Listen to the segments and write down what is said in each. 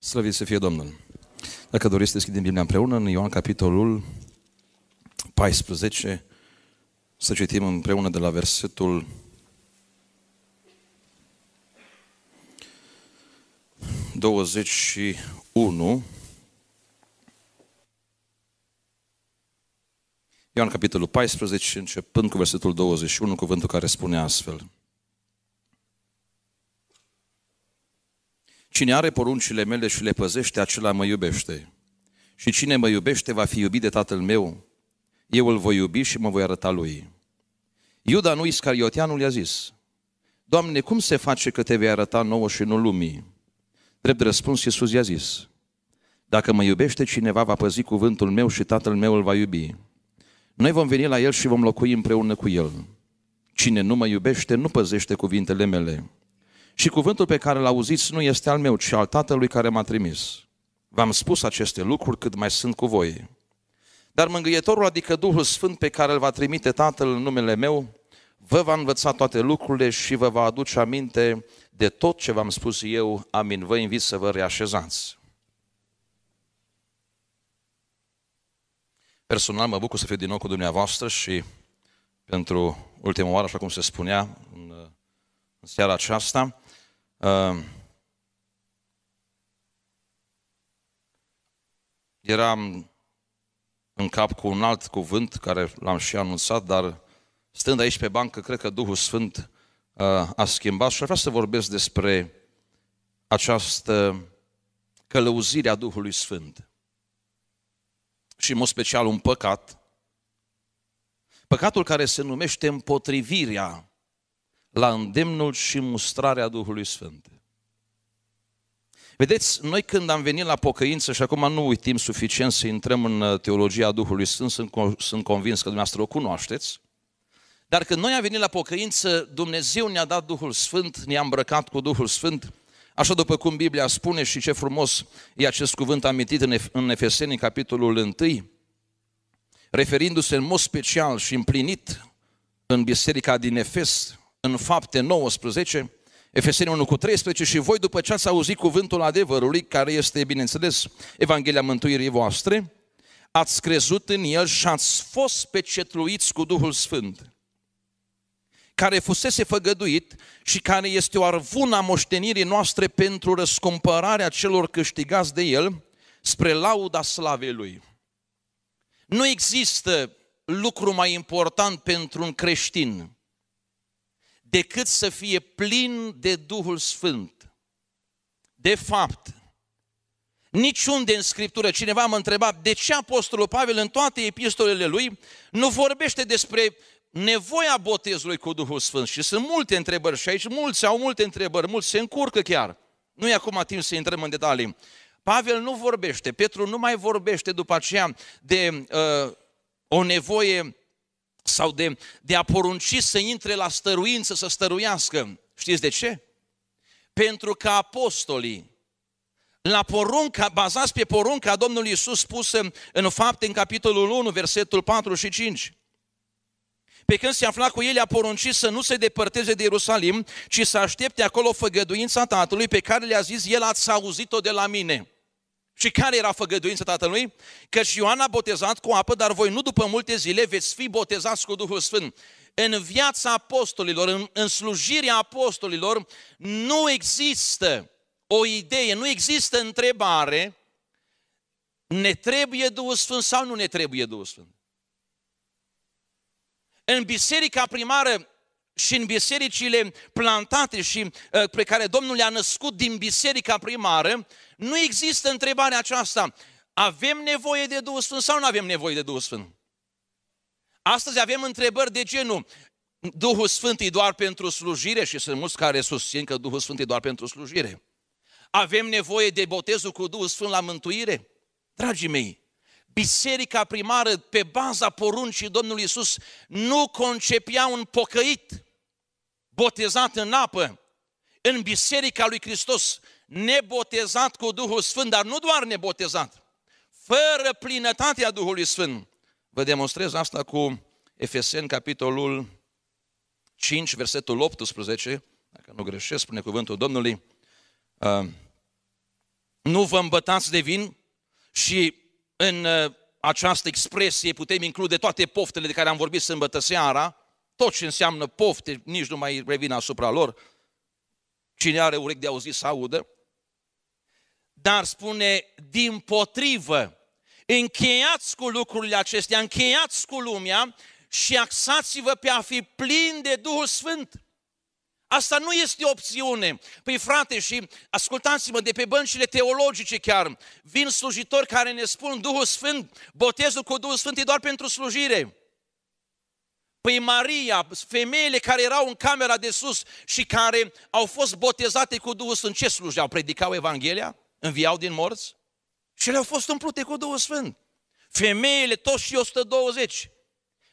Slăvit să fie Domnul! Dacă doriți să deschidem Biblia împreună, în Ioan capitolul 14, să citim împreună de la versetul douăzeci și unu. Ioan capitolul 14, începând cu versetul 21, cuvântul care spune astfel. Cine are poruncile mele și le păzește, acela mă iubește. Și cine mă iubește va fi iubit de tatăl meu. Eu îl voi iubi și mă voi arăta lui. Iuda nu Iscariotianul i-a zis, Doamne, cum se face că te vei arăta nouă și nu lumii? Drept răspuns, Iisus i-a zis, Dacă mă iubește cineva, va păzi cuvântul meu și tatăl meu îl va iubi. Noi vom veni la el și vom locui împreună cu el. Cine nu mă iubește, nu păzește cuvintele mele și cuvântul pe care l auziți nu este al meu, ci al Tatălui care m-a trimis. V-am spus aceste lucruri cât mai sunt cu voi. Dar mângâietorul, adică Duhul Sfânt pe care îl va trimite Tatăl în numele meu, vă va învăța toate lucrurile și vă va aduce aminte de tot ce v-am spus eu. Amin. Vă invit să vă reașezați. Personal mă bucur să fiu din nou cu dumneavoastră și pentru ultima oară, așa cum se spunea în seara aceasta, Uh, eram în cap cu un alt cuvânt care l-am și anunțat, dar stând aici pe bancă, cred că Duhul Sfânt uh, a schimbat și vreau să vorbesc despre această călăuzire a Duhului Sfânt. Și în mod special un păcat. Păcatul care se numește împotrivirea la îndemnul și mustrarea Duhului Sfânt. Vedeți, noi când am venit la pocăință și acum nu uitim suficient să intrăm în uh, teologia Duhului Sfânt, sunt, sunt convins că dumneavoastră o cunoașteți, dar când noi am venit la pocăință, Dumnezeu ne-a dat Duhul Sfânt, ne-a îmbrăcat cu Duhul Sfânt, așa după cum Biblia spune și ce frumos e acest cuvânt amintit în Efeseni, în capitolul 1, referindu-se în mod special și împlinit în biserica din Efes, în fapte 19, Efeseni 1 cu 13, și voi după ce ați auzit cuvântul adevărului, care este, bineînțeles, Evanghelia mântuirii voastre, ați crezut în el și ați fost pecetluiți cu Duhul Sfânt, care fusese făgăduit și care este o arvuna moștenirii noastre pentru răscumpărarea celor câștigați de el, spre lauda slavei lui. Nu există lucru mai important pentru un creștin decât să fie plin de Duhul Sfânt. De fapt, niciunde în Scriptură cineva mă întreba de ce Apostolul Pavel în toate epistolele lui nu vorbește despre nevoia botezului cu Duhul Sfânt. Și sunt multe întrebări și aici mulți au multe întrebări, mulți se încurcă chiar. Nu e acum timp să intrăm în detalii. Pavel nu vorbește, Petru nu mai vorbește după aceea de uh, o nevoie sau de, de a porunci să intre la stăruință, să stăruiască. Știți de ce? Pentru că apostolii, la porunca, bazați pe porunca Domnului Iisus spusă în fapte, în capitolul 1, versetul 4 și 5. Pe când se afla cu el, a poruncit să nu se depărteze de Ierusalim, ci să aștepte acolo făgăduința Tatălui pe care le-a zis, el ați auzit-o de la mine. Și care era făgăduința tatălui? Că și Ioan a botezat cu apă, dar voi nu după multe zile veți fi botezați cu Duhul Sfânt. În viața apostolilor, în, în slujirea apostolilor, nu există o idee, nu există întrebare, ne trebuie Duhul Sfânt sau nu ne trebuie Duhul Sfânt? În biserica primară și în bisericile plantate și uh, pe care Domnul le-a născut din biserica primară, nu există întrebarea aceasta. Avem nevoie de Duhul Sfânt sau nu avem nevoie de Duhul Sfânt? Astăzi avem întrebări de genul, Duhul Sfânt e doar pentru slujire și sunt mulți care susțin că Duhul Sfânt e doar pentru slujire. Avem nevoie de botezul cu Duhul Sfânt la mântuire? Dragii mei, biserica primară pe baza poruncii Domnului Isus nu concepea un pocăit botezat în apă, în biserica lui Hristos, nebotezat cu Duhul Sfânt, dar nu doar nebotezat, fără plinătatea Duhului Sfânt. Vă demonstrez asta cu Efesen, capitolul 5, versetul 18, dacă nu greșesc, spune cuvântul Domnului, uh, nu vă îmbătați de vin și în uh, această expresie putem include toate poftele de care am vorbit sâmbătă seara, tot ce înseamnă pofte, nici nu mai revin asupra lor, cine are urechi de auzit să audă, dar spune, din potrivă, încheiați cu lucrurile acestea, încheiați cu lumea și axați-vă pe a fi plin de Duhul Sfânt. Asta nu este opțiune. Păi frate, și ascultați-mă, de pe băncile teologice chiar, vin slujitori care ne spun Duhul Sfânt, botezul cu Duhul Sfânt e doar pentru slujire. Păi Maria, femeile care erau în camera de sus și care au fost botezate cu Duhul Sfânt, ce slujeau? Predicau Evanghelia? Înviau din morți? Și le-au fost umplute cu Duhul Sfânt. Femeile, toți și 120.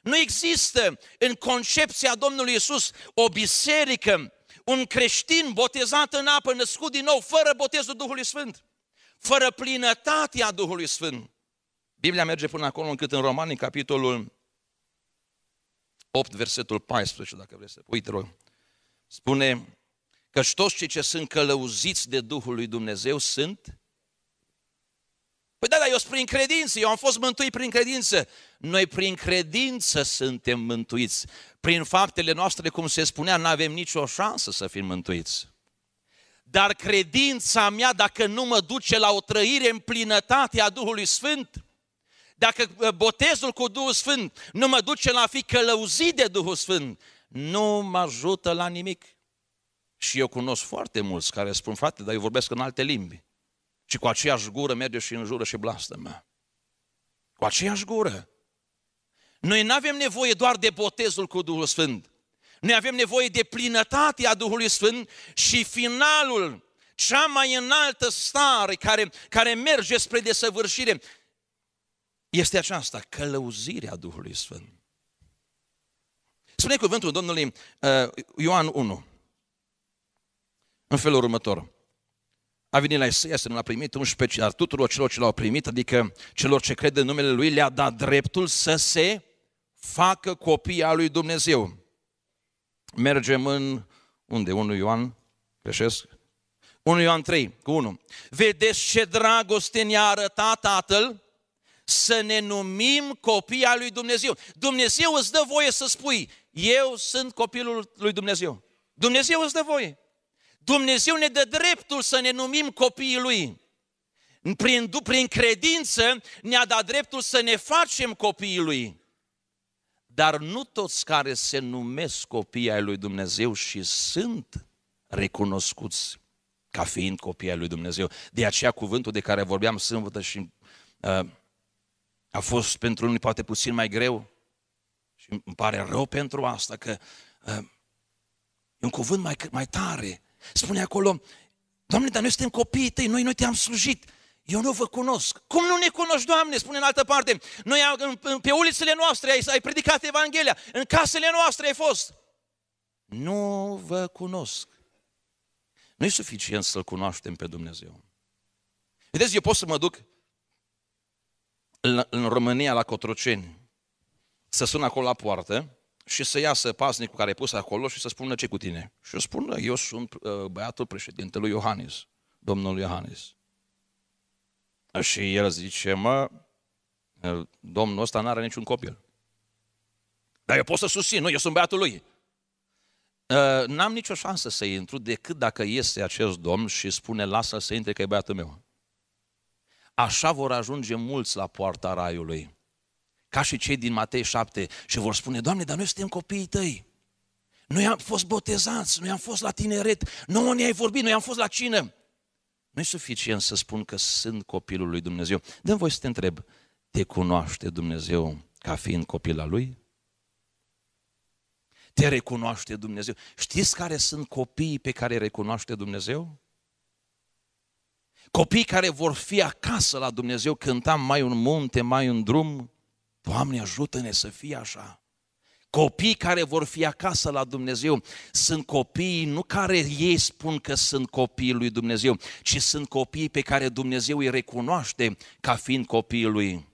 Nu există în concepția Domnului Isus o biserică, un creștin botezat în apă, născut din nou, fără botezul Duhului Sfânt, fără plinătatea Duhului Sfânt. Biblia merge până acolo încât în Romani, capitolul 8, versetul 14, dacă vreți să pui, te rog. Spune că toți cei ce sunt călăuziți de Duhul lui Dumnezeu sunt Păi da, dar eu sunt prin credință, eu am fost mântuit prin credință. Noi prin credință suntem mântuiți. Prin faptele noastre, cum se spunea, nu avem nicio șansă să fim mântuiți. Dar credința mea, dacă nu mă duce la o trăire în plinătate a Duhului Sfânt, dacă uh, botezul cu Duhul Sfânt nu mă duce la a fi călăuzit de Duhul Sfânt, nu mă ajută la nimic. Și eu cunosc foarte mulți care spun, frate, dar eu vorbesc în alte limbi. Și cu aceeași gură merge și în jură și blastă-mă. Cu aceeași gură. Noi nu avem nevoie doar de botezul cu Duhul Sfânt. Noi avem nevoie de plinătatea Duhului Sfânt și finalul, cea mai înaltă stare care, care merge spre desăvârșire, este aceasta, călăuzirea Duhului Sfânt. Spune cuvântul Domnului uh, Ioan 1, în felul următor. A venit la Isaia să nu l-a primit 11, dar tuturor celor ce l-au primit, adică celor ce cred în numele Lui, le-a dat dreptul să se facă copii al lui Dumnezeu. Mergem în, unde? 1 Ioan, greșesc? 1 Ioan 3, cu 1. Vedeți ce dragoste ne-a arătat Tatăl, să ne numim copii al lui Dumnezeu. Dumnezeu îți dă voie să spui, eu sunt copilul lui Dumnezeu. Dumnezeu îți dă voie. Dumnezeu ne dă dreptul să ne numim copiii Lui. Prin, prin credință ne-a dat dreptul să ne facem copiii Lui. Dar nu toți care se numesc copii ai Lui Dumnezeu și sunt recunoscuți ca fiind copii ai Lui Dumnezeu. De aceea cuvântul de care vorbeam sâmbătă și uh, a fost pentru unii poate puțin mai greu și îmi pare rău pentru asta că uh, e un cuvânt mai, mai tare. Spune acolo, Doamne, dar noi suntem copiii tăi, noi, noi te-am slujit. Eu nu vă cunosc. Cum nu ne cunoști, Doamne? Spune în altă parte. Noi, pe ulițele noastre ai, ai predicat Evanghelia, în casele noastre ai fost. Nu vă cunosc. Nu e suficient să-L cunoaștem pe Dumnezeu. Vedeți, eu pot să mă duc în, în România, la Cotroceni, să sună acolo la poartă și să iasă paznicul care e pus acolo și să spună ce cu tine. Și eu spun, da, eu sunt uh, băiatul președintelui Iohannis, domnul Iohannis. Și el zice, mă, domnul ăsta nu are niciun copil. Dar eu pot să susțin, nu, eu sunt băiatul lui. Uh, n-am nicio șansă să intru decât dacă iese acest domn și spune, lasă-l să intre că e băiatul meu. Așa vor ajunge mulți la poarta raiului. Ca și cei din Matei 7 și vor spune, Doamne, dar noi suntem copiii tăi. Noi am fost botezați, noi am fost la tineret, nouă ne-ai vorbit, noi am fost la cină. Nu e suficient să spun că sunt copilul lui Dumnezeu. dă voi să te întreb, te cunoaște Dumnezeu ca fiind copil al lui? Te recunoaște Dumnezeu? Știți care sunt copiii pe care îi recunoaște Dumnezeu? Copii care vor fi acasă la Dumnezeu, cântam mai un munte, mai un drum, Doamne ajută-ne să fie așa. Copii care vor fi acasă la Dumnezeu sunt copii nu care ei spun că sunt copiii lui Dumnezeu, ci sunt copii pe care Dumnezeu îi recunoaște ca fiind copiii lui.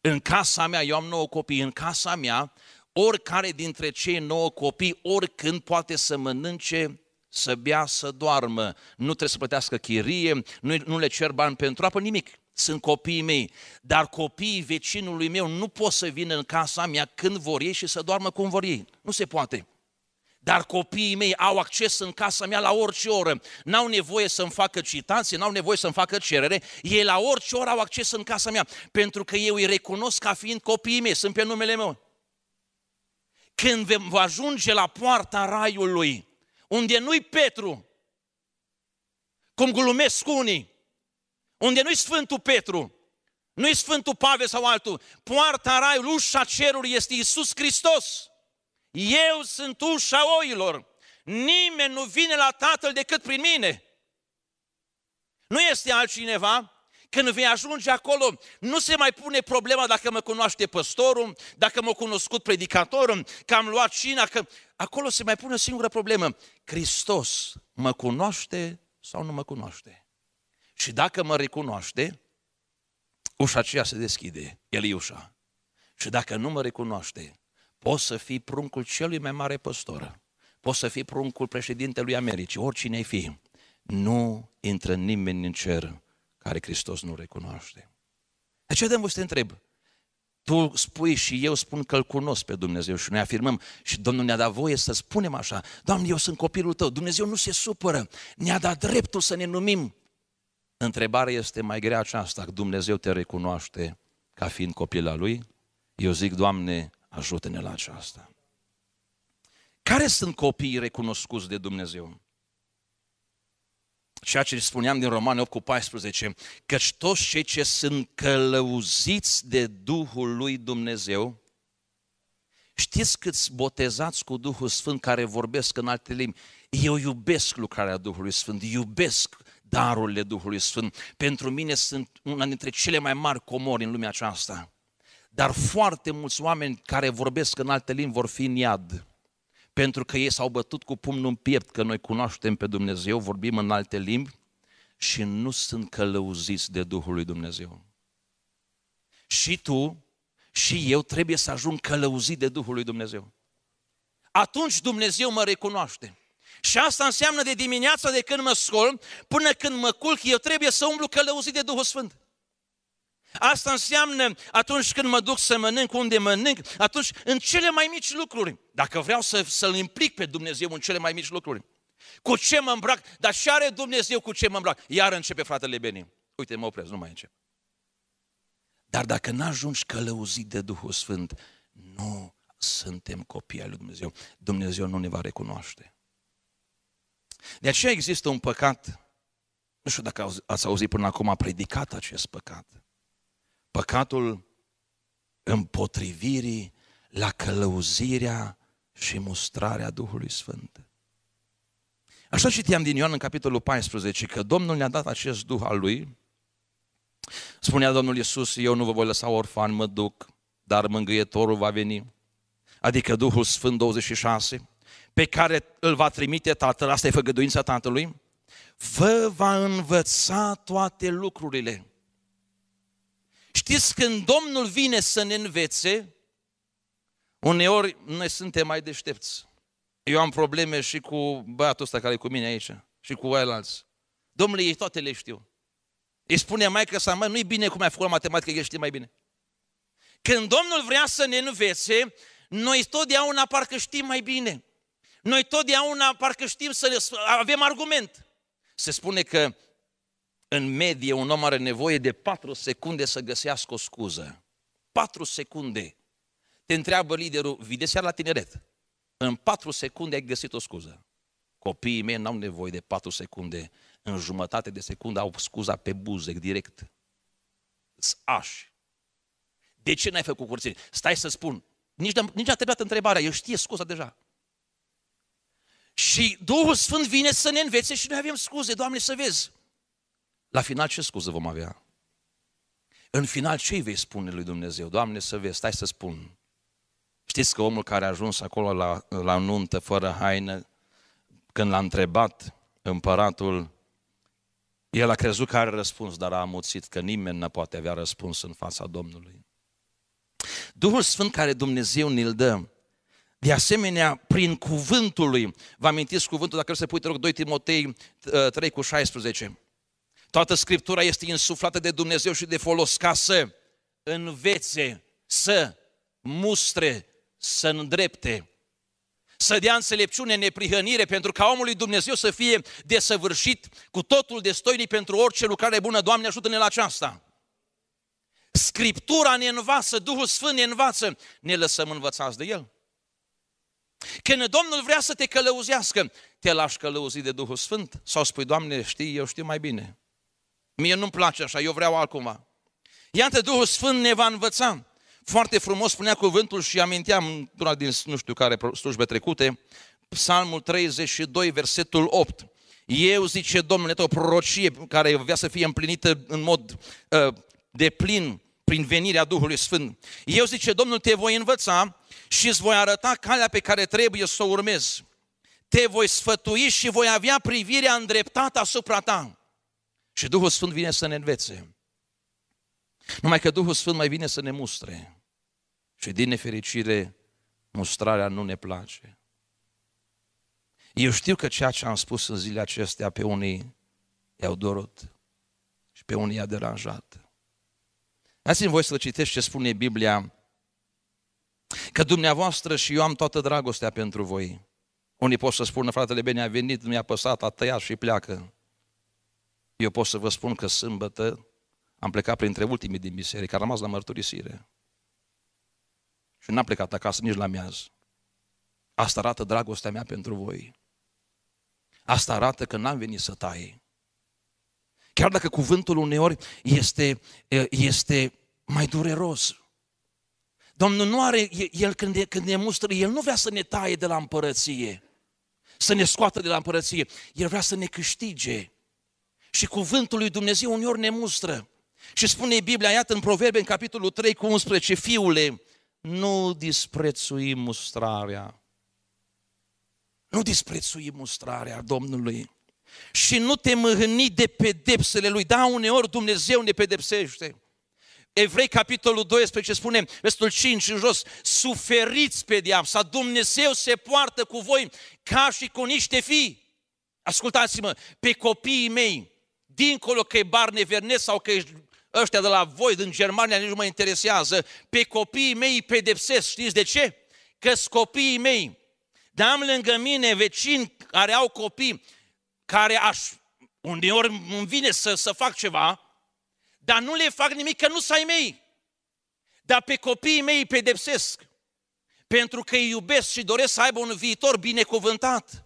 În casa mea, eu am nouă copii, în casa mea, oricare dintre cei nouă copii, oricând poate să mănânce să bea, să doarmă, nu trebuie să plătească chirie, nu, nu le cer bani pentru apă, nimic. Sunt copiii mei, dar copiii vecinului meu nu pot să vină în casa mea când vor ei și să doarmă cum vor ei. Nu se poate. Dar copiii mei au acces în casa mea la orice oră. N-au nevoie să-mi facă citații, n-au nevoie să-mi facă cerere. Ei la orice oră au acces în casa mea, pentru că eu îi recunosc ca fiind copiii mei, sunt pe numele meu. Când vom ajunge la poarta raiului, unde nu-i Petru, cum glumesc unii, unde nu-i Sfântul Petru, nu-i Sfântul Pavel sau altul, poarta raiului, ușa cerului este Isus Hristos. Eu sunt ușa oilor. Nimeni nu vine la Tatăl decât prin mine. Nu este altcineva. Când vei ajunge acolo, nu se mai pune problema dacă mă cunoaște păstorul, dacă m-a cunoscut predicatorul, că am luat cina, că acolo se mai pune o singură problemă. Hristos mă cunoaște sau nu mă cunoaște. Și dacă mă recunoaște, ușa aceea se deschide, el e ușa. Și dacă nu mă recunoaște, poți să fii pruncul celui mai mare păstor, poți să fii pruncul președintelui Americii, oricine ai fi. Nu intră nimeni în cer care Hristos nu recunoaște. De ce dăm vă să te întreb? tu spui și eu spun că îl cunosc pe Dumnezeu și noi afirmăm și Domnul ne-a dat voie să spunem așa, Doamne, eu sunt copilul tău, Dumnezeu nu se supără, ne-a dat dreptul să ne numim. Întrebarea este mai grea aceasta, că Dumnezeu te recunoaște ca fiind copil al Lui? Eu zic, Doamne, ajută-ne la aceasta. Care sunt copiii recunoscuți de Dumnezeu? ceea ce spuneam din Romani 8 cu 14, căci toți cei ce sunt călăuziți de Duhul lui Dumnezeu, știți câți botezați cu Duhul Sfânt care vorbesc în alte limbi? Eu iubesc lucrarea Duhului Sfânt, iubesc darurile Duhului Sfânt. Pentru mine sunt una dintre cele mai mari comori în lumea aceasta. Dar foarte mulți oameni care vorbesc în alte limbi vor fi în iad pentru că ei s-au bătut cu pumnul în piept, că noi cunoaștem pe Dumnezeu, vorbim în alte limbi și nu sunt călăuziți de Duhul lui Dumnezeu. Și tu și eu trebuie să ajung călăuzit de Duhul lui Dumnezeu. Atunci Dumnezeu mă recunoaște. Și asta înseamnă de dimineața de când mă scol până când mă culc, eu trebuie să umblu călăuzit de Duhul Sfânt. Asta înseamnă atunci când mă duc să mănânc, unde mănânc, atunci în cele mai mici lucruri. Dacă vreau să, să-L implic pe Dumnezeu în cele mai mici lucruri. Cu ce mă îmbrac? Dar și are Dumnezeu cu ce mă îmbrac? Iar începe fratele Beni. Uite, mă opresc, nu mai încep. Dar dacă n-ajungi călăuzit de Duhul Sfânt, nu suntem copii al lui Dumnezeu. Dumnezeu nu ne va recunoaște. De aceea există un păcat, nu știu dacă ați auzit până acum, a predicat acest păcat. Păcatul împotrivirii la călăuzirea și mustrarea Duhului Sfânt. Așa citeam din Ioan în capitolul 14 că Domnul ne-a dat acest Duh al Lui. Spunea Domnul Iisus, eu nu vă voi lăsa orfan, mă duc, dar mângâietorul va veni. Adică Duhul Sfânt 26, pe care îl va trimite Tatăl, asta e făgăduința Tatălui, vă va învăța toate lucrurile Știți, când Domnul vine să ne învețe, uneori noi suntem mai deștepți. Eu am probleme și cu băiatul ăsta care e cu mine aici și cu alți. Domnule, ei toate le știu. Îi spune mai că să nu-i bine cum ai făcut matematică, el știe mai bine. Când Domnul vrea să ne învețe, noi totdeauna parcă știm mai bine. Noi totdeauna parcă știm să avem argument. Se spune că în medie, un om are nevoie de patru secunde să găsească o scuză. Patru secunde. Te întreabă liderul, vide seara la tineret. În patru secunde ai găsit o scuză. Copiii mei n-au nevoie de patru secunde. În jumătate de secundă au scuza pe buze, direct. Aș. De ce n-ai făcut curățenie? Stai să spun. Nici, nici a trebuit întrebarea, el știe scuza deja. Și Duhul Sfânt vine să ne învețe și noi avem scuze, Doamne, să vezi. La final ce scuză vom avea? În final ce îi vei spune lui Dumnezeu? Doamne să vezi, stai să spun. Știți că omul care a ajuns acolo la, la nuntă fără haină, când l-a întrebat împăratul, el a crezut că are răspuns, dar a amuțit că nimeni nu poate avea răspuns în fața Domnului. Duhul Sfânt care Dumnezeu ne-l dă, de asemenea, prin cuvântul lui, vă amintiți cuvântul, dacă să pui, te rog, 2 Timotei 3 ă, cu 16, Toată Scriptura este însuflată de Dumnezeu și de folos ca să învețe, să mustre, să îndrepte, să dea înțelepciune, neprihănire, pentru ca omul lui Dumnezeu să fie desăvârșit cu totul destoinic pentru orice lucrare bună. Doamne, ajută-ne la aceasta! Scriptura ne învață, Duhul Sfânt ne învață, ne lăsăm învățați de El. Când Domnul vrea să te călăuzească, te lași călăuzi de Duhul Sfânt sau spui, Doamne, știi, eu știu mai bine. Mie nu-mi place așa, eu vreau altcumva. Iată, Duhul Sfânt ne va învăța. Foarte frumos spunea cuvântul și aminteam într-una din nu știu care slujbe trecute, Psalmul 32, versetul 8. Eu, zice Domnul, o prorocie care vrea să fie împlinită în mod uh, de plin prin venirea Duhului Sfânt. Eu, zice Domnul, te voi învăța și îți voi arăta calea pe care trebuie să o urmezi. Te voi sfătui și voi avea privirea îndreptată asupra ta. Și Duhul Sfânt vine să ne învețe. Numai că Duhul Sfânt mai vine să ne mustre. Și din nefericire, mustrarea nu ne place. Eu știu că ceea ce am spus în zilele acestea pe unii i-au dorut și pe unii i-a deranjat. Dați-mi voi să citesc ce spune Biblia, că dumneavoastră și eu am toată dragostea pentru voi. Unii pot să spună, fratele Beni a venit, mi-a păsat, a tăiat și pleacă. Eu pot să vă spun că sâmbătă am plecat printre ultimii din biserică, am rămas la mărturisire. Și n-am plecat acasă nici la miaz. Asta arată dragostea mea pentru voi. Asta arată că n-am venit să tai. Chiar dacă cuvântul uneori este, este mai dureros. Domnul nu are, el când ne, când ne mustră, el nu vrea să ne taie de la împărăție, să ne scoată de la împărăție. El vrea să ne câștige și cuvântul lui Dumnezeu uneori ne mustră. Și spune Biblia, iată în Proverbe, în capitolul 3 cu 11, Fiule, nu disprețui mustrarea. Nu disprețui mustrarea Domnului. Și nu te mâhni de pedepsele Lui. Da, uneori Dumnezeu ne pedepsește. Evrei, capitolul 12, spune, vestul 5 în jos, suferiți pediapsa, Dumnezeu se poartă cu voi ca și cu niște fii. Ascultați-mă, pe copiii mei, dincolo că e Barnevernesc sau că ești ăștia de la voi, din Germania, nici nu mă interesează, pe copiii mei îi pedepsesc. Știți de ce? că copiii mei. Dar am lângă mine vecini care au copii, care aș, uneori îmi vine să, să fac ceva, dar nu le fac nimic, că nu s ai mei. Dar pe copiii mei îi pedepsesc. Pentru că îi iubesc și doresc să aibă un viitor binecuvântat.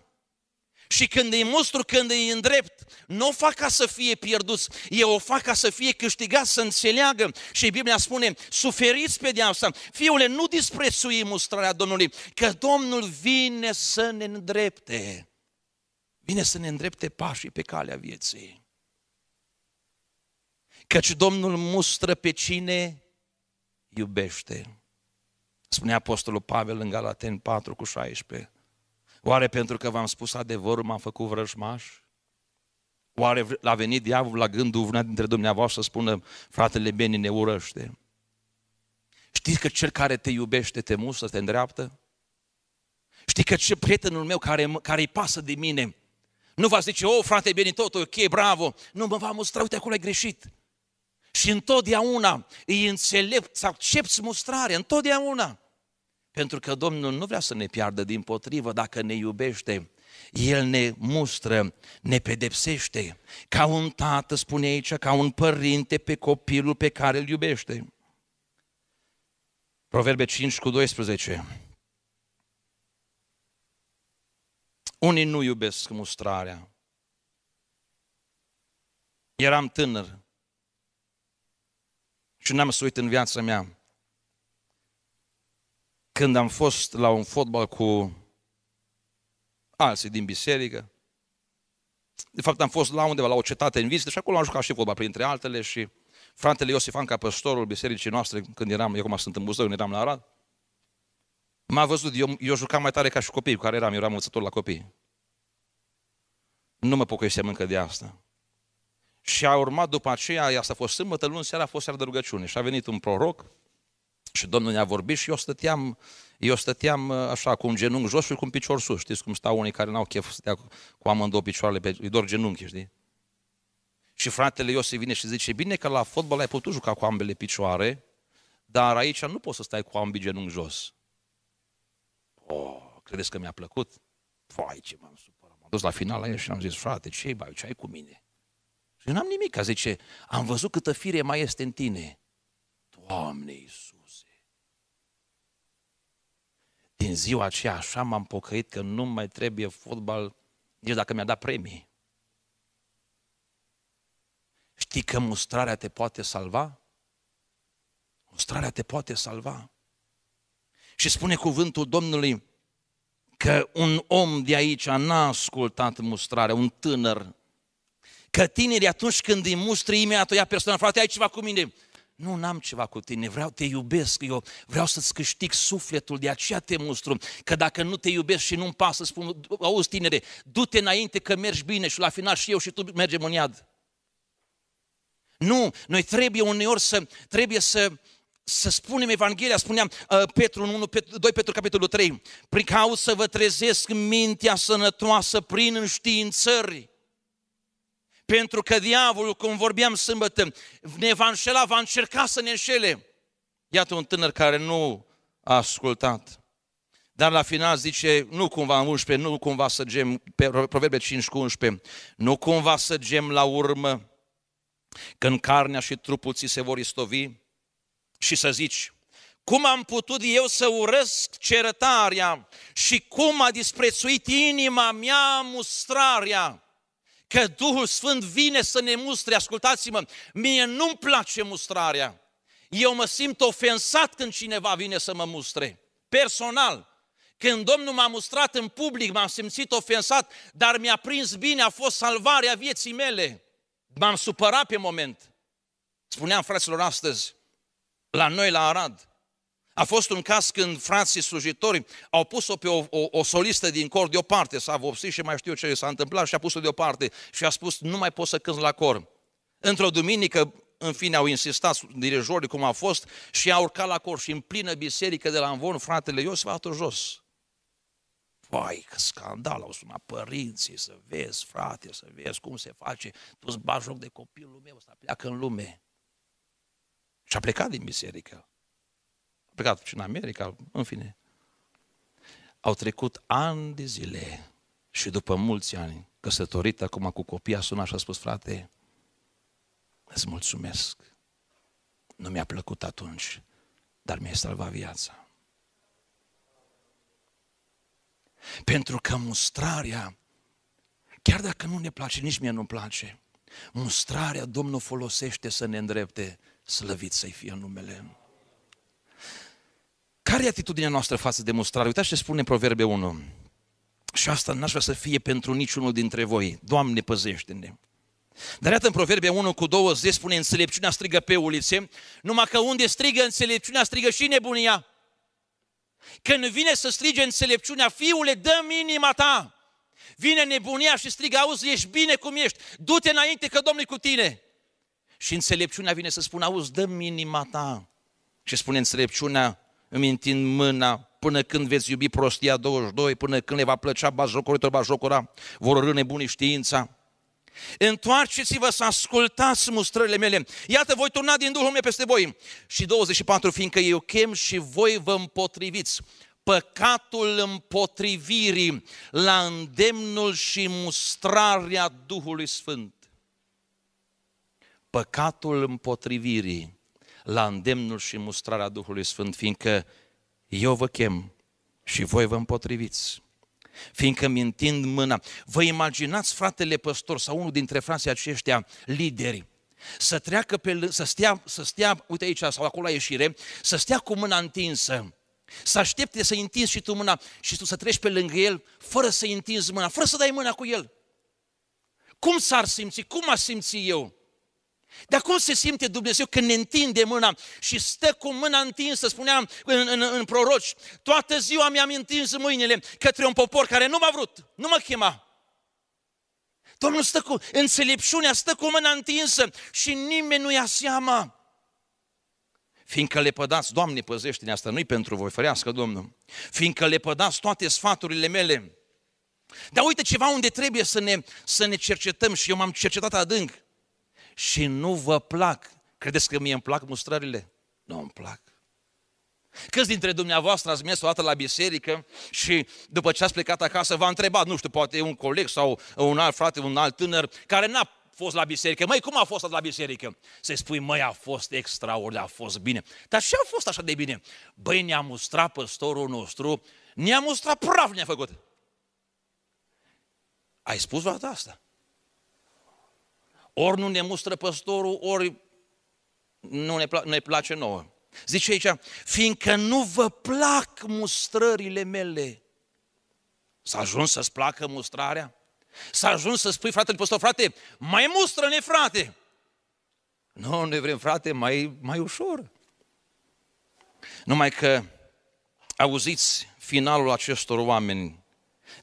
Și când îi mustru, când îi îndrept, nu o fac ca să fie pierdut. eu o fac ca să fie câștigat să înțeleagă. Și Biblia spune, suferiți pe pedeapsa. Fiule, nu disprețui mustrarea Domnului, că Domnul vine să ne îndrepte. Vine să ne îndrepte pașii pe calea vieții. Căci Domnul mustră pe cine iubește. Spune Apostolul Pavel în Galaten 4 cu 16. Oare pentru că v-am spus adevărul m-am făcut vrăjmaș? Oare l-a venit diavolul la gândul vreuna dintre dumneavoastră să spună, fratele Beni ne urăște? Știi că cel care te iubește te musă, te îndreaptă? Știi că ce prietenul meu care, care îi pasă de mine, nu va zice, o, oh, frate, bine tot, ok, bravo. Nu, mă va mustra, uite, acolo ai greșit. Și întotdeauna îi înțelept să accepti mustrare, întotdeauna. Pentru că Domnul nu vrea să ne piardă din potrivă dacă ne iubește. El ne mustră, ne pedepsește, ca un tată, spune aici, ca un părinte pe copilul pe care îl iubește. Proverbe 5 cu 12. Unii nu iubesc mustrarea. Eram tânăr și n-am să uit în viața mea când am fost la un fotbal cu alții din biserică, de fapt am fost la undeva, la o cetate în vizită și acolo am jucat și fotbal printre altele și fratele Iosif Anca, păstorul bisericii noastre, când eram, eu acum sunt în Buzău, când eram la Arad, m-a văzut, eu, eu jucam mai tare ca și copii, cu care eram, eu eram învățător la copii. Nu mă pocăisem încă de asta. Și a urmat după aceea, asta a fost sâmbătă, luni seara a fost seara de rugăciune și a venit un proroc, și Domnul ne-a vorbit și eu stăteam, eu stăteam uh, așa, cu un genunchi jos și cu un picior sus. Știți cum stau unii care n-au chef să stea cu amândouă picioarele, pe, îi dor genunchi, știi? Și fratele se vine și zice, bine că la fotbal ai putut juca cu ambele picioare, dar aici nu poți să stai cu ambii genunchi jos. Oh, credeți că mi-a plăcut? Păi, ce m-am supărat. M-am dus la final aia și am zis, frate, ce bai, ce ai cu mine? Și n-am nimic, a zice, am văzut câtă fire mai este în tine. Doamne Iisus! din ziua aceea așa m-am pocăit că nu mai trebuie fotbal nici dacă mi-a dat premii. Știi că mustrarea te poate salva? Mustrarea te poate salva. Și spune cuvântul Domnului că un om de aici n-a ascultat mustrarea, un tânăr, că tinerii atunci când îi mustri, imediat o ia personal, frate, ai ceva cu mine, nu, n-am ceva cu tine, vreau, te iubesc, eu vreau să-ți câștig sufletul, de aceea te mustru, că dacă nu te iubesc și nu-mi pasă, spun, auzi tinere, du-te înainte că mergi bine și la final și eu și tu mergem în iad. Nu, noi trebuie uneori să, trebuie să, să spunem Evanghelia, spuneam uh, Petru în 1, 2 Petru capitolul 3, prin să vă trezesc mintea sănătoasă prin înștiințări pentru că diavolul, cum vorbeam sâmbătă, ne va înșela, va încerca să ne înșele. Iată un tânăr care nu a ascultat. Dar la final zice, nu cumva în 11, nu cumva să gem, pe Proverbe 5 cu 11, nu cumva să gem la urmă, când carnea și trupul ți se vor istovi și să zici, cum am putut eu să urăsc cerătarea și cum a disprețuit inima mea mustrarea că Duhul Sfânt vine să ne mustre. Ascultați-mă, mie nu-mi place mustrarea. Eu mă simt ofensat când cineva vine să mă mustre. Personal, când Domnul m-a mustrat în public, m-am simțit ofensat, dar mi-a prins bine, a fost salvarea vieții mele. M-am supărat pe moment. Spuneam fraților astăzi, la noi la Arad, a fost un caz când frații slujitori au pus-o pe o, o, o solistă din cor deoparte, s-a vopsit și mai știu ce s-a întâmplat și a pus-o deoparte și a spus, nu mai pot să cânt la cor. Într-o duminică, în fine, au insistat dirijorii cum a fost și a urcat la cor și în plină biserică de la învon, fratele Iosif a dat jos. Vai, că scandal, au sunat părinții să vezi, frate, să vezi cum se face, tu îți bagi joc de copilul meu, să pleacă în lume. Și a plecat din biserică plecat și în America, în fine. Au trecut ani de zile și după mulți ani, căsătorit acum cu copii, a sunat și a spus, frate, îți mulțumesc. Nu mi-a plăcut atunci, dar mi a salvat viața. Pentru că mustrarea, chiar dacă nu ne place, nici mie nu-mi place, mustrarea Domnul folosește să ne îndrepte, slăvit să-i fie numele. Care e atitudinea noastră față de mustrare? Uitați ce spune Proverbe 1. Și asta n-aș vrea să fie pentru niciunul dintre voi. Doamne, păzește-ne! Dar iată în Proverbe 1 cu 20 spune înțelepciunea strigă pe ulițe, numai că unde strigă înțelepciunea strigă și nebunia. Când vine să strige înțelepciunea, fiule, dă inima ta. Vine nebunia și strigă, auzi, ești bine cum ești, du-te înainte că Domnul e cu tine. Și înțelepciunea vine să spună, auzi, dă inima ta. Și spune înțelepciunea, îmi întind mâna până când veți iubi prostia 22, până când le va plăcea bazjocoritor, bazjocora, vor râne bunii știința. Întoarceți-vă să ascultați mustrările mele. Iată, voi turna din Duhul meu peste voi. Și 24, fiindcă eu chem și voi vă împotriviți. Păcatul împotrivirii la îndemnul și mustrarea Duhului Sfânt. Păcatul împotrivirii la îndemnul și mustrarea Duhului Sfânt, fiindcă eu vă chem și voi vă împotriviți. Fiindcă mintind mâna, vă imaginați fratele păstor sau unul dintre frații aceștia lideri, să treacă pe, să stea, să stea, uite aici sau acolo la ieșire, să stea cu mâna întinsă, să aștepte să întinzi și tu mâna și tu să treci pe lângă el fără să întinzi mâna, fără să dai mâna cu el. Cum s-ar simți? Cum aș simți eu? Dar cum se simte Dumnezeu când ne întinde mâna și stă cu mâna întinsă, spuneam în, în, în proroci, toată ziua mi-am întins mâinile către un popor care nu m-a vrut, nu mă chema. Domnul stă cu înțelepciunea, stă cu mâna întinsă și nimeni nu ia seama. Fiindcă le pădați, Doamne păzește-ne asta, nu-i pentru voi, ferească Domnul. Fiindcă le pădați toate sfaturile mele. Dar uite ceva unde trebuie să ne, să ne cercetăm și eu m-am cercetat adânc și nu vă plac. Credeți că mie îmi plac mustrările? Nu îmi plac. Câți dintre dumneavoastră ați mers o dată la biserică și după ce ați plecat acasă v-a întrebat, nu știu, poate un coleg sau un alt frate, un alt tânăr, care n-a fost la biserică. Măi, cum a fost la biserică? Să-i spui, măi, a fost extraordinar, a fost bine. Dar ce a fost așa de bine? Băi, ne-a mustrat păstorul nostru, ne-a mustrat praf, ne-a făcut. Ai spus vreodată asta? Ori nu ne mustră păstorul, ori nu ne, pla- ne place nouă. Zice aici, fiindcă nu vă plac mustrările mele. S-a ajuns să-ți placă mustrarea? S-a ajuns să spui fratele păstor, frate, mai mustră-ne, frate! Nu, no, noi vrem, frate, mai, mai ușor. Numai că auziți finalul acestor oameni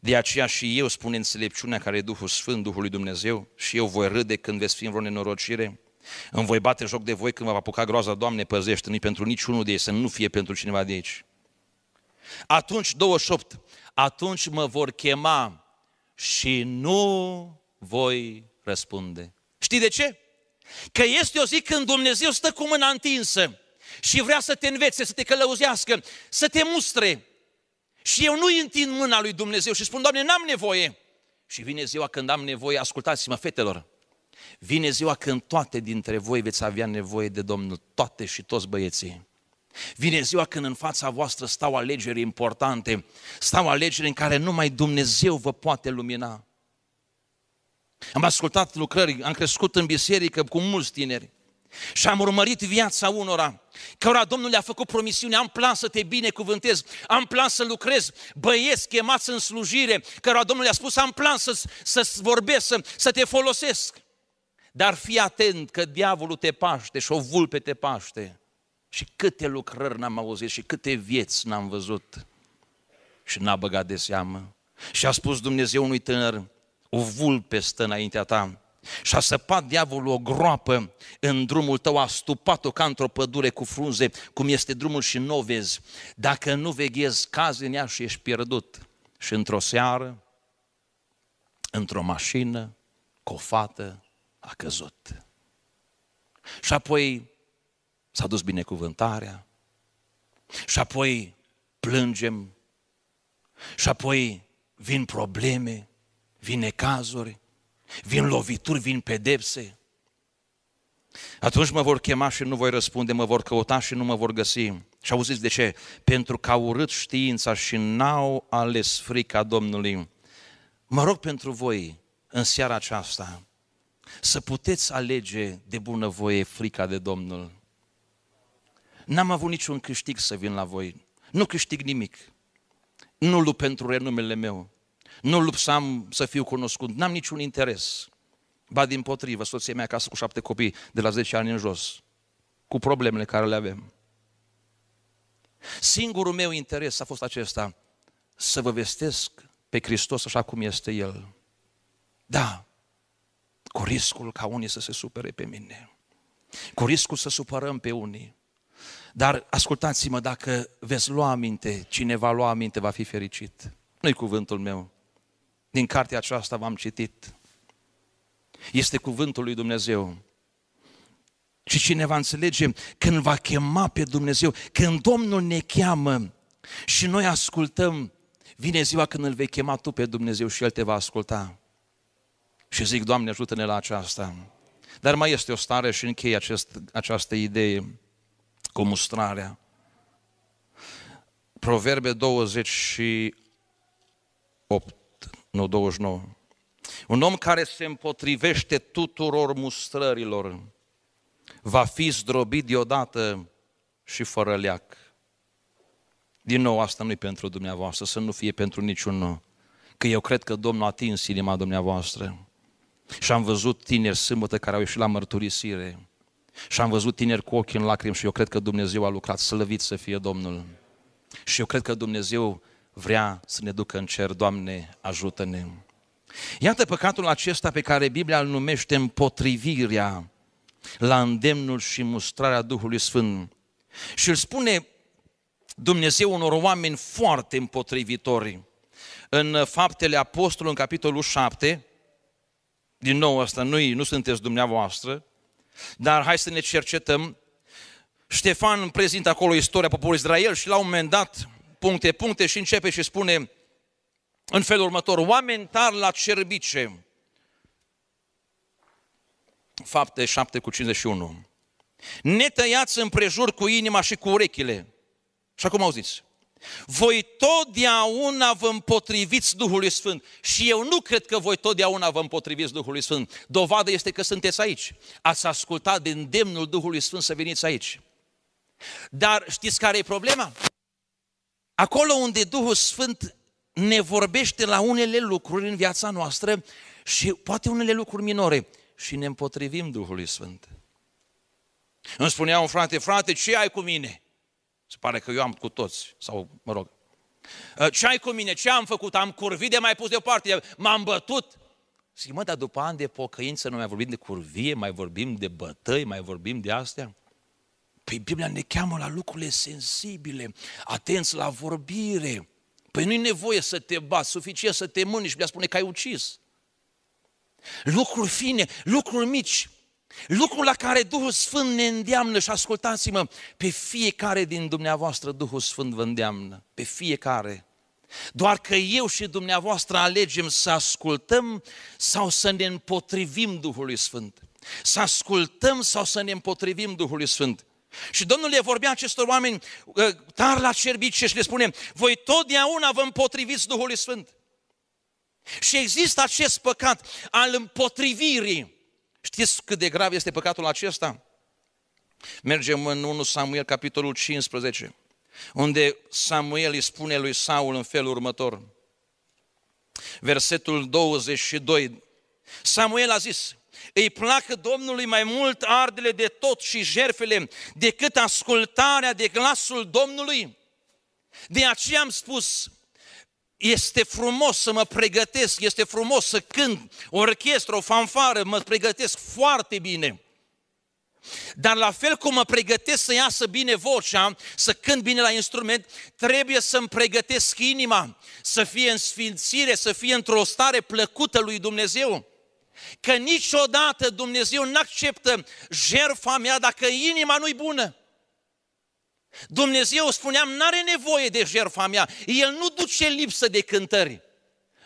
de aceea și eu, spune înțelepciunea care e Duhul Sfânt, Duhul lui Dumnezeu, și eu voi râde când veți fi în vreo nenorocire, îmi voi bate joc de voi când va apuca groaza, Doamne, păzește, nu pentru niciunul de ei, să nu fie pentru cineva de aici. Atunci, 28, atunci mă vor chema și nu voi răspunde. Știi de ce? Că este o zi când Dumnezeu stă cu mâna întinsă și vrea să te învețe, să te călăuzească, să te mustre, și eu nu întind mâna lui Dumnezeu și spun, Doamne, n-am nevoie. Și vine ziua când am nevoie, ascultați-mă, fetelor, vine ziua când toate dintre voi veți avea nevoie de Domnul, toate și toți băieții. Vine ziua când în fața voastră stau alegeri importante, stau alegeri în care numai Dumnezeu vă poate lumina. Am ascultat lucrări, am crescut în biserică cu mulți tineri și am urmărit viața unora, ora Domnul le-a făcut promisiune, am plan să te binecuvântez, am plan să lucrez, băieți chemați în slujire, ora Domnul le-a spus, am plan să, să vorbesc, să, să te folosesc. Dar fii atent că diavolul te paște și o vulpe te paște. Și câte lucrări n-am auzit și câte vieți n-am văzut. Și n-a băgat de seamă. Și a spus Dumnezeu unui tânăr, o vulpe stă înaintea ta, și a săpat diavolul o groapă în drumul tău, a stupat-o ca într-o pădure cu frunze, cum este drumul și nu vezi. Dacă nu veghezi, cazi în ea și ești pierdut. Și într-o seară, într-o mașină, cu o fată, a căzut. Și apoi s-a dus binecuvântarea, și apoi plângem, și apoi vin probleme, vin cazuri, vin lovituri, vin pedepse. Atunci mă vor chema și nu voi răspunde, mă vor căuta și nu mă vor găsi. Și auziți de ce? Pentru că au urât știința și n-au ales frica Domnului. Mă rog pentru voi în seara aceasta să puteți alege de bunăvoie frica de Domnul. N-am avut niciun câștig să vin la voi. Nu câștig nimic. Nu lu pentru renumele meu. Nu lupsam să fiu cunoscut, n-am niciun interes. Ba din potrivă, soția mea acasă cu șapte copii de la 10 ani în jos, cu problemele care le avem. Singurul meu interes a fost acesta, să vă vestesc pe Hristos așa cum este El. Da, cu riscul ca unii să se supere pe mine, cu riscul să supărăm pe unii. Dar ascultați-mă, dacă veți lua aminte, cine va lua aminte va fi fericit. Nu-i cuvântul meu din cartea aceasta v-am citit. Este cuvântul lui Dumnezeu. Și cine va înțelege când va chema pe Dumnezeu, când Domnul ne cheamă și noi ascultăm, vine ziua când îl vei chema tu pe Dumnezeu și El te va asculta. Și zic, Doamne, ajută-ne la aceasta. Dar mai este o stare și închei acest, această idee cu mustrarea. Proverbe 28 nu 29. Un om care se împotrivește tuturor mustrărilor va fi zdrobit deodată și fără leac. Din nou, asta nu e pentru dumneavoastră, să nu fie pentru niciunul. Că eu cred că Domnul a atins inima dumneavoastră. Și am văzut tineri sâmbătă care au ieșit la mărturisire. Și am văzut tineri cu ochii în lacrimi și eu cred că Dumnezeu a lucrat, slăvit să fie Domnul. Și eu cred că Dumnezeu vrea să ne ducă în cer. Doamne, ajută-ne! Iată păcatul acesta pe care Biblia îl numește împotrivirea la îndemnul și mustrarea Duhului Sfânt. Și îl spune Dumnezeu unor oameni foarte împotrivitori. În Faptele Apostolului, în capitolul 7, din nou asta nu, nu sunteți dumneavoastră, dar hai să ne cercetăm. Ștefan prezintă acolo istoria poporului Israel și la un moment dat puncte, puncte și începe și spune în felul următor, oameni tari la cerbice. Fapte 7 cu 51. Netăiați împrejur cu inima și cu urechile. Și acum auziți. Voi totdeauna vă împotriviți Duhului Sfânt. Și eu nu cred că voi totdeauna vă împotriviți Duhului Sfânt. Dovada este că sunteți aici. Ați ascultat de îndemnul Duhului Sfânt să veniți aici. Dar știți care e problema? Acolo unde Duhul Sfânt ne vorbește la unele lucruri în viața noastră și poate unele lucruri minore și ne împotrivim Duhului Sfânt. Îmi spunea un frate, frate, ce ai cu mine? Se pare că eu am cu toți, sau mă rog. Ă, ce ai cu mine? Ce am făcut? Am curvit de mai pus deoparte, m-am bătut. Zic, mă, dar după ani de pocăință nu mai vorbim de curvie, mai vorbim de bătăi, mai vorbim de astea? Păi Biblia ne cheamă la lucrurile sensibile, atenți la vorbire. Păi nu-i nevoie să te bați, suficient să te mâni și spune că ai ucis. Lucruri fine, lucruri mici, lucruri la care Duhul Sfânt ne îndeamnă și ascultați-mă, pe fiecare din dumneavoastră Duhul Sfânt vă îndeamnă, pe fiecare. Doar că eu și dumneavoastră alegem să ascultăm sau să ne împotrivim Duhului Sfânt. Să ascultăm sau să ne împotrivim Duhului Sfânt. Și Domnul le vorbea acestor oameni tari uh, la cerbice și le spune, voi totdeauna vă împotriviți Duhului Sfânt. Și există acest păcat al împotrivirii. Știți cât de grav este păcatul acesta? Mergem în 1 Samuel, capitolul 15, unde Samuel îi spune lui Saul în felul următor. Versetul 22. Samuel a zis, îi placă Domnului mai mult ardele de tot și jerfele decât ascultarea de glasul Domnului? De aceea am spus, este frumos să mă pregătesc, este frumos să cânt o orchestră, o fanfară, mă pregătesc foarte bine. Dar la fel cum mă pregătesc să iasă bine vocea, să cânt bine la instrument, trebuie să-mi pregătesc inima, să fie în sfințire, să fie într-o stare plăcută lui Dumnezeu. Că niciodată Dumnezeu nu acceptă jertfa mea dacă inima nu-i bună. Dumnezeu, spuneam, nu are nevoie de jertfa mea. El nu duce lipsă de cântări.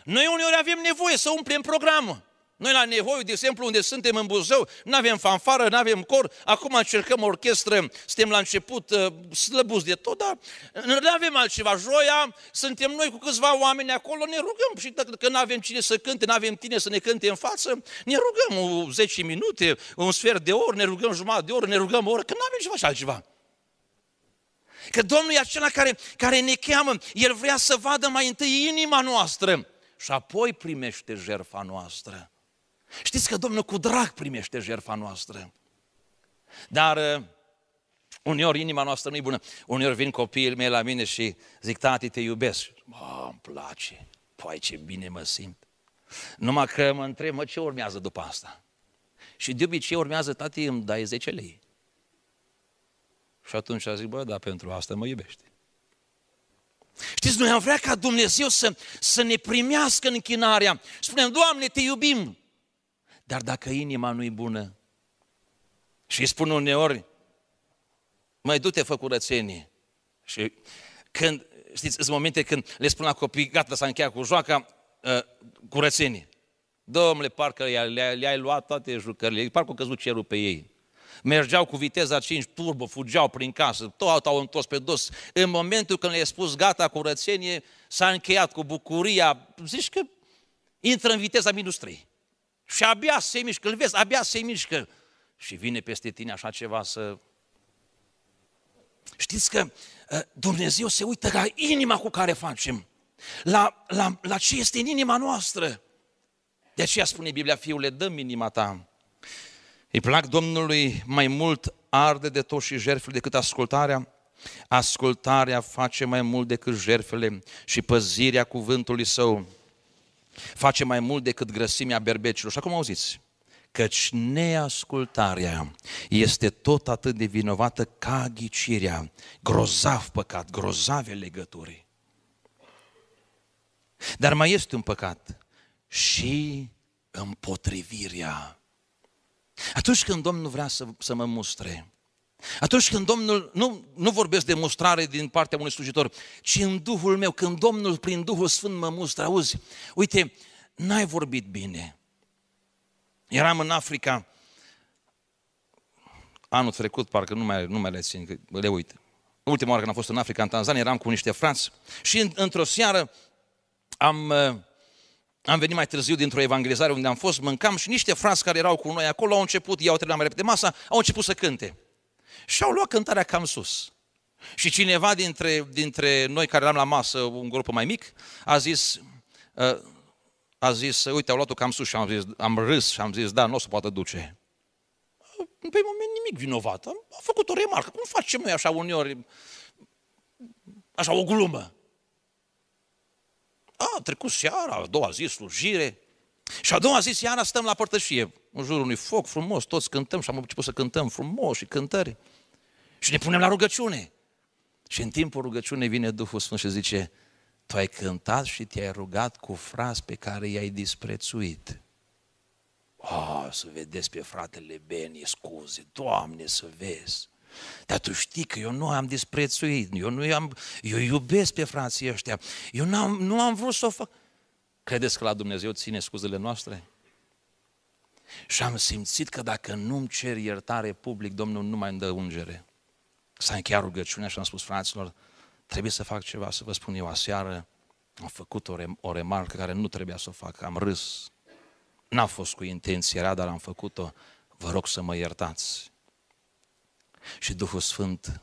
Noi uneori avem nevoie să umplem programul. Noi la Nevoiu, de exemplu, unde suntem în Buzău, nu avem fanfară, nu avem cor, acum încercăm orchestră, suntem la început uh, slăbuți de tot, dar nu avem altceva. Joia, suntem noi cu câțiva oameni acolo, ne rugăm și dacă nu avem cine să cânte, nu avem tine să ne cânte în față, ne rugăm 10 minute, un sfert de oră, ne rugăm jumătate de oră, ne rugăm o oră, că nu avem ceva și altceva. Că Domnul e acela care, care ne cheamă, El vrea să vadă mai întâi inima noastră și apoi primește jertfa noastră. Știți că Domnul cu drag primește jertfa noastră. Dar eh, uneori inima noastră nu e bună. Uneori vin copiii mei la mine și zic, tati, te iubesc. Mă, îmi place. Păi ce bine mă simt. Numai că mă întreb, mă, ce urmează după asta? Și de obicei urmează, tati, îmi dai 10 lei. Și atunci zic, bă, da pentru asta mă iubește. Știți, noi am vrea ca Dumnezeu să, să ne primească în închinarea. Spunem, Doamne, te iubim, dar dacă inima nu e bună, și spun uneori, mai du-te fă curățenie. Și când, știți, sunt momente când le spun la copii, gata, s-a încheiat cu joaca, uh, curățenie. Domnule, parcă le-ai, le luat toate jucările, parcă au căzut cerul pe ei. Mergeau cu viteza 5 turbo, fugeau prin casă, tot au întors pe dos. În momentul când le-ai spus gata curățenie, s-a încheiat cu bucuria, zici că intră în viteza minus 3. Și abia se mișcă, îl vezi, abia se mișcă. Și vine peste tine așa ceva să... Știți că ă, Dumnezeu se uită la inima cu care facem, la, la, la ce este în inima noastră. De aceea spune Biblia, fiule, dă inima ta. Îi plac Domnului mai mult arde de tot și jertfele decât ascultarea, Ascultarea face mai mult decât jertfele și păzirea cuvântului său. Face mai mult decât grăsimea berbecilor. Și acum auziți, căci neascultarea este tot atât de vinovată ca ghicirea. Grozav păcat, grozave legături. Dar mai este un păcat și împotrivirea. Atunci când Domnul vrea să, să mă mustre, atunci când Domnul, nu, nu vorbesc de mustrare din partea unui slujitor, ci în Duhul meu, când Domnul prin Duhul Sfânt mă mustră, auzi, uite, n-ai vorbit bine. Eram în Africa anul trecut, parcă nu mai, nu mai le țin, le uit. Ultima oară când am fost în Africa, în Tanzania, eram cu niște frați și într-o seară am, am venit mai târziu dintr-o evangelizare unde am fost, mâncam și niște frați care erau cu noi acolo au început, iau trebuia mai repede masa, au început să cânte. Și au luat cântarea cam sus. Și cineva dintre, dintre noi care eram la masă, un grup mai mic, a zis, ă, a zis, uite, au luat-o cam sus și am, zis, am râs și am zis, da, nu o să poată duce. Pe păi, moment nimic vinovat. Am, am făcut o remarcă. Cum facem noi așa uneori, așa o glumă? A, trecut seara, a doua zi slujire. Și a doua zi seara stăm la părtășie, în jurul unui foc frumos, toți cântăm și am început să cântăm frumos și cântări și ne punem la rugăciune. Și în timpul rugăciunii vine Duhul Sfânt și zice, tu ai cântat și te-ai rugat cu fraz pe care i-ai disprețuit. Oh, să vedeți pe fratele Beni, scuze, Doamne, să vezi. Dar tu știi că eu nu am disprețuit, eu nu am, eu iubesc pe frații ăștia, eu nu am, nu am vrut să o fac. Credeți că la Dumnezeu ține scuzele noastre? Și am simțit că dacă nu-mi cer iertare public, Domnul nu mai îmi dă ungere. S-a încheiat rugăciunea și am spus, fraților, trebuie să fac ceva, să vă spun eu aseară, am făcut o, rem- o remarcă care nu trebuia să o fac, am râs. N-a fost cu intenție rea, dar am făcut-o. Vă rog să mă iertați. Și Duhul Sfânt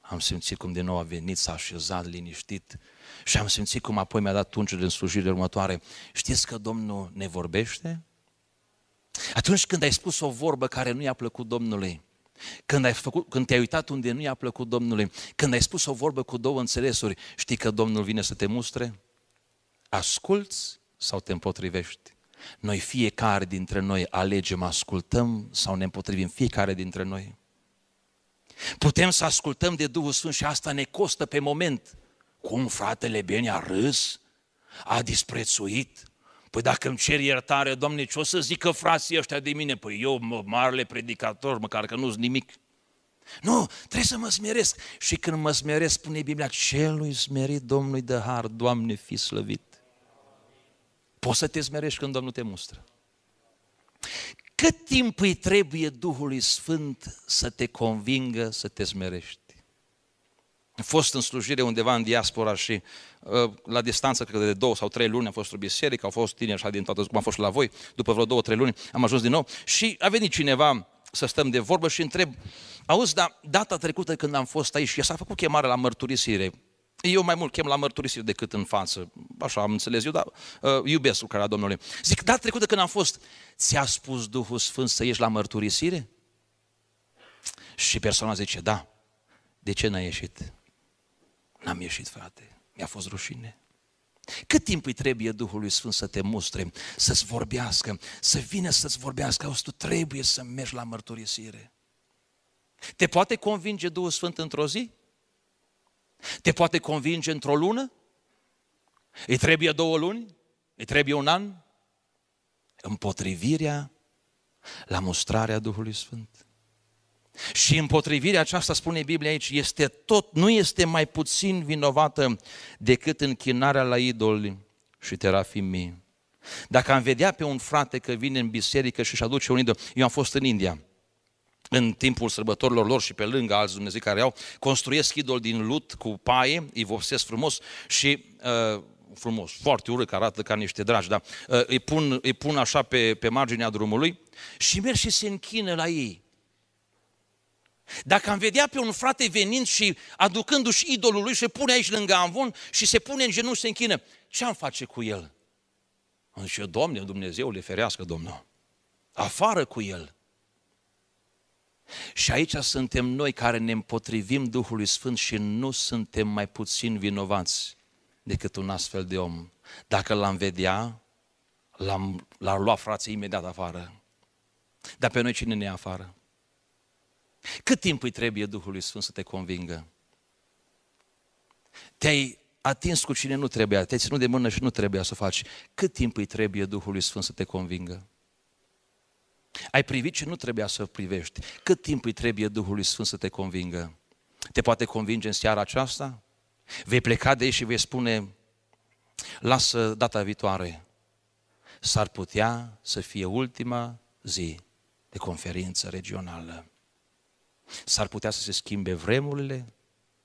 am simțit cum din nou a venit, s-a așezat liniștit și am simțit cum apoi mi-a dat tunci din slujirile următoare. Știți că Domnul ne vorbește? Atunci când ai spus o vorbă care nu i-a plăcut Domnului, când, ai făcut, când te-ai uitat unde nu i-a plăcut Domnului, când ai spus o vorbă cu două înțelesuri, știi că Domnul vine să te mustre? Asculți sau te împotrivești? Noi fiecare dintre noi alegem, ascultăm sau ne împotrivim, fiecare dintre noi. Putem să ascultăm de Duhul Sfânt și asta ne costă pe moment. Cum fratele Beni a râs, a disprețuit, Păi dacă îmi cer iertare, Doamne, ce o să zică frații ăștia de mine? Păi eu, mă, marele predicator, măcar că nu-s nimic. Nu, trebuie să mă smeresc. Și când mă smeresc, spune Biblia, celui smerit Domnului de har, Doamne, fi slăvit. Poți să te smerești când Domnul te mustră. Cât timp îi trebuie Duhului Sfânt să te convingă să te smerești? fost în slujire undeva în diaspora și uh, la distanță, cred că de două sau trei luni am fost o biserică, au fost tineri așa din toată, cum am fost și la voi, după vreo două, trei luni am ajuns din nou și a venit cineva să stăm de vorbă și întreb, auzi, dar data trecută când am fost aici, s-a făcut chemare la mărturisire, eu mai mult chem la mărturisire decât în față. Așa am înțeles eu, dar uh, iubesc lucrarea Domnului. Zic, data trecută când am fost, ți-a spus Duhul Sfânt să ieși la mărturisire? Și persoana zice, da. De ce n-a ieșit? N-am ieșit, frate. Mi-a fost rușine. Cât timp îi trebuie Duhului Sfânt să te mustre, să-ți vorbească, să vină să-ți vorbească, auzi, tu trebuie să mergi la mărturisire. Te poate convinge Duhul Sfânt într-o zi? Te poate convinge într-o lună? Îi trebuie două luni? Îi trebuie un an? Împotrivirea la mustrarea Duhului Sfânt. Și împotrivirea aceasta, spune Biblia aici, este tot, nu este mai puțin vinovată decât închinarea la idoli și terafimii. Dacă am vedea pe un frate că vine în biserică și își aduce un idol, eu am fost în India, în timpul sărbătorilor lor și pe lângă alți Dumnezei care au, construiesc idol din lut cu paie, îi vopsesc frumos și uh, frumos, foarte urât, arată ca niște dragi, dar uh, îi, pun, îi pun așa pe, pe marginea drumului și merg și se închină la ei. Dacă am vedea pe un frate venind și aducându-și idolul lui, se pune aici lângă amvon și se pune în genunchi și se închină, ce am face cu el? Am zis, Doamne, Dumnezeu le ferească, Domnul. Afară cu el. Și aici suntem noi care ne împotrivim Duhului Sfânt și nu suntem mai puțin vinovați decât un astfel de om. Dacă l-am vedea, l-am, l-ar lua frații imediat afară. Dar pe noi cine ne afară? Cât timp îi trebuie Duhului Sfânt să te convingă? Te-ai atins cu cine nu trebuia, te-ai ținut de mână și nu trebuia să o faci. Cât timp îi trebuie Duhului Sfânt să te convingă? Ai privit ce nu trebuia să privești. Cât timp îi trebuie Duhului Sfânt să te convingă? Te poate convinge în seara aceasta? Vei pleca de ei și vei spune, lasă data viitoare. S-ar putea să fie ultima zi de conferință regională. S-ar putea să se schimbe vremurile.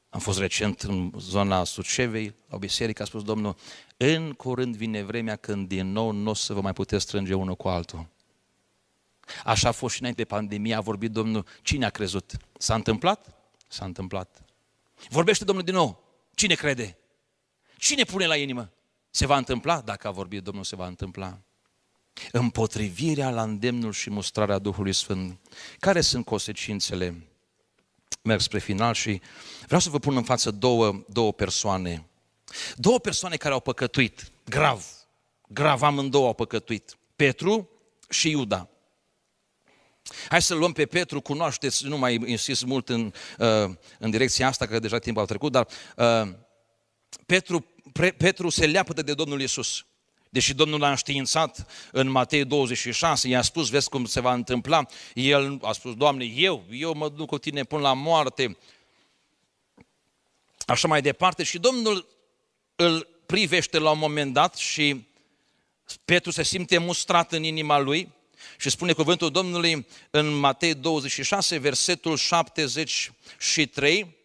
Am fost recent în zona Sucevei, la biserică, a spus Domnul, în curând vine vremea când din nou nu o să vă mai puteți strânge unul cu altul. Așa a fost și înainte de pandemie, a vorbit Domnul, cine a crezut? S-a întâmplat? S-a întâmplat. Vorbește Domnul din nou, cine crede? Cine pune la inimă? Se va întâmpla? Dacă a vorbit Domnul, se va întâmpla. Împotrivirea la îndemnul și mustrarea Duhului Sfânt. Care sunt consecințele merg spre final și vreau să vă pun în față două, două persoane. Două persoane care au păcătuit, grav, grav, amândouă au păcătuit. Petru și Iuda. Hai să luăm pe Petru, cunoașteți, nu mai insist mult în, uh, în direcția asta, că deja timpul a trecut, dar uh, Petru, Petru se leapă de Domnul Isus. Deși Domnul a înștiințat în Matei 26, i-a spus, vezi cum se va întâmpla, el a spus, Doamne, eu, eu mă duc cu tine până la moarte. Așa mai departe și Domnul îl privește la un moment dat și Petru se simte mustrat în inima lui și spune cuvântul Domnului în Matei 26, versetul 73,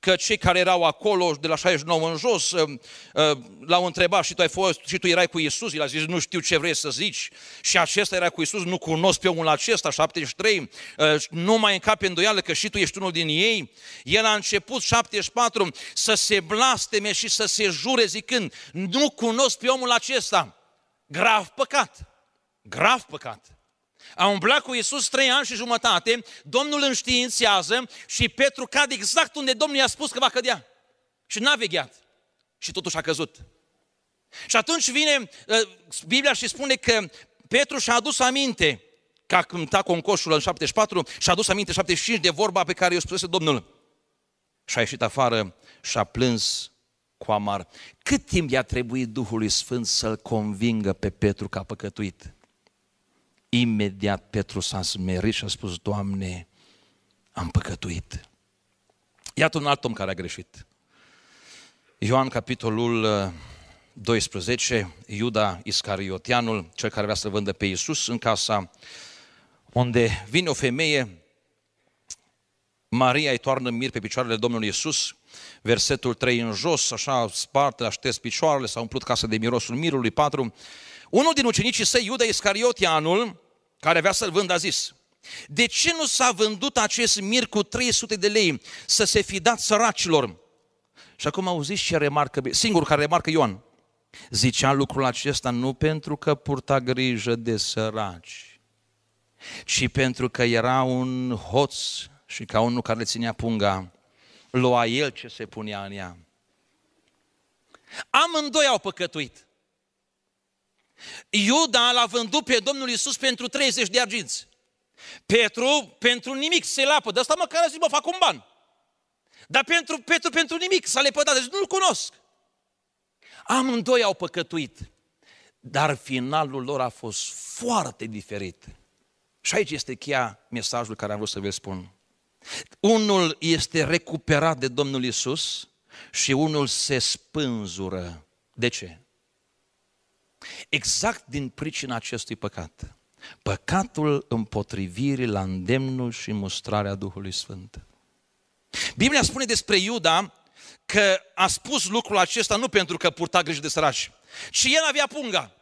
Că cei care erau acolo de la 69 în jos uh, uh, l-au întrebat și tu ai fost și tu erai cu Isus, el a zis nu știu ce vrei să zici și acesta era cu Isus, nu cunosc pe omul acesta, 73, uh, nu mai încape îndoială că și tu ești unul din ei. El a început 74 să se blasteme și să se jure zicând nu cunosc pe omul acesta. Grav păcat, grav păcat. A umblat cu Iisus trei ani și jumătate, Domnul înștiințează și Petru cade exact unde Domnul i-a spus că va cădea. Și n-a vegheat. Și totuși a căzut. Și atunci vine uh, Biblia și spune că Petru și-a adus aminte că a ta concoșul în 74 și-a adus aminte 75 de vorba pe care i-o spusese Domnul. Și a ieșit afară și a plâns cu amar. Cât timp i-a trebuit Duhului Sfânt să-l convingă pe Petru că a păcătuit? Imediat Petru s-a smerit și a spus, Doamne, am păcătuit. Iată un alt om care a greșit. Ioan, capitolul 12, uh, Iuda Iscariotianul, cel care vrea să vândă pe Iisus în casa unde vine o femeie, Maria îi toarnă mir pe picioarele Domnului Iisus, versetul 3 în jos, așa sparte, aștept picioarele, s-a umplut casa de mirosul mirului, 4, unul din ucenicii săi, Iuda Iscariotianul, care avea să-l vândă, a zis, de ce nu s-a vândut acest mir cu 300 de lei să se fi dat săracilor? Și acum auziți ce remarcă, singur care remarcă Ioan. Zicea lucrul acesta nu pentru că purta grijă de săraci, ci pentru că era un hoț și ca unul care le ținea punga, lua el ce se punea în ea. Amândoi au păcătuit. Iuda l-a vândut pe Domnul Isus pentru 30 de arginți. Petru pentru nimic se lapă, de asta măcar a zis, mă, fac un ban. Dar pentru Petru pentru nimic s-a lepădat, deci nu-l cunosc. Amândoi au păcătuit, dar finalul lor a fost foarte diferit. Și aici este cheia mesajul care am vrut să vă spun. Unul este recuperat de Domnul Isus și unul se spânzură. De ce? Exact din pricina acestui păcat. Păcatul împotrivirii la îndemnul și mustrarea Duhului Sfânt. Biblia spune despre Iuda că a spus lucrul acesta nu pentru că purta grijă de săraci, ci el avea punga.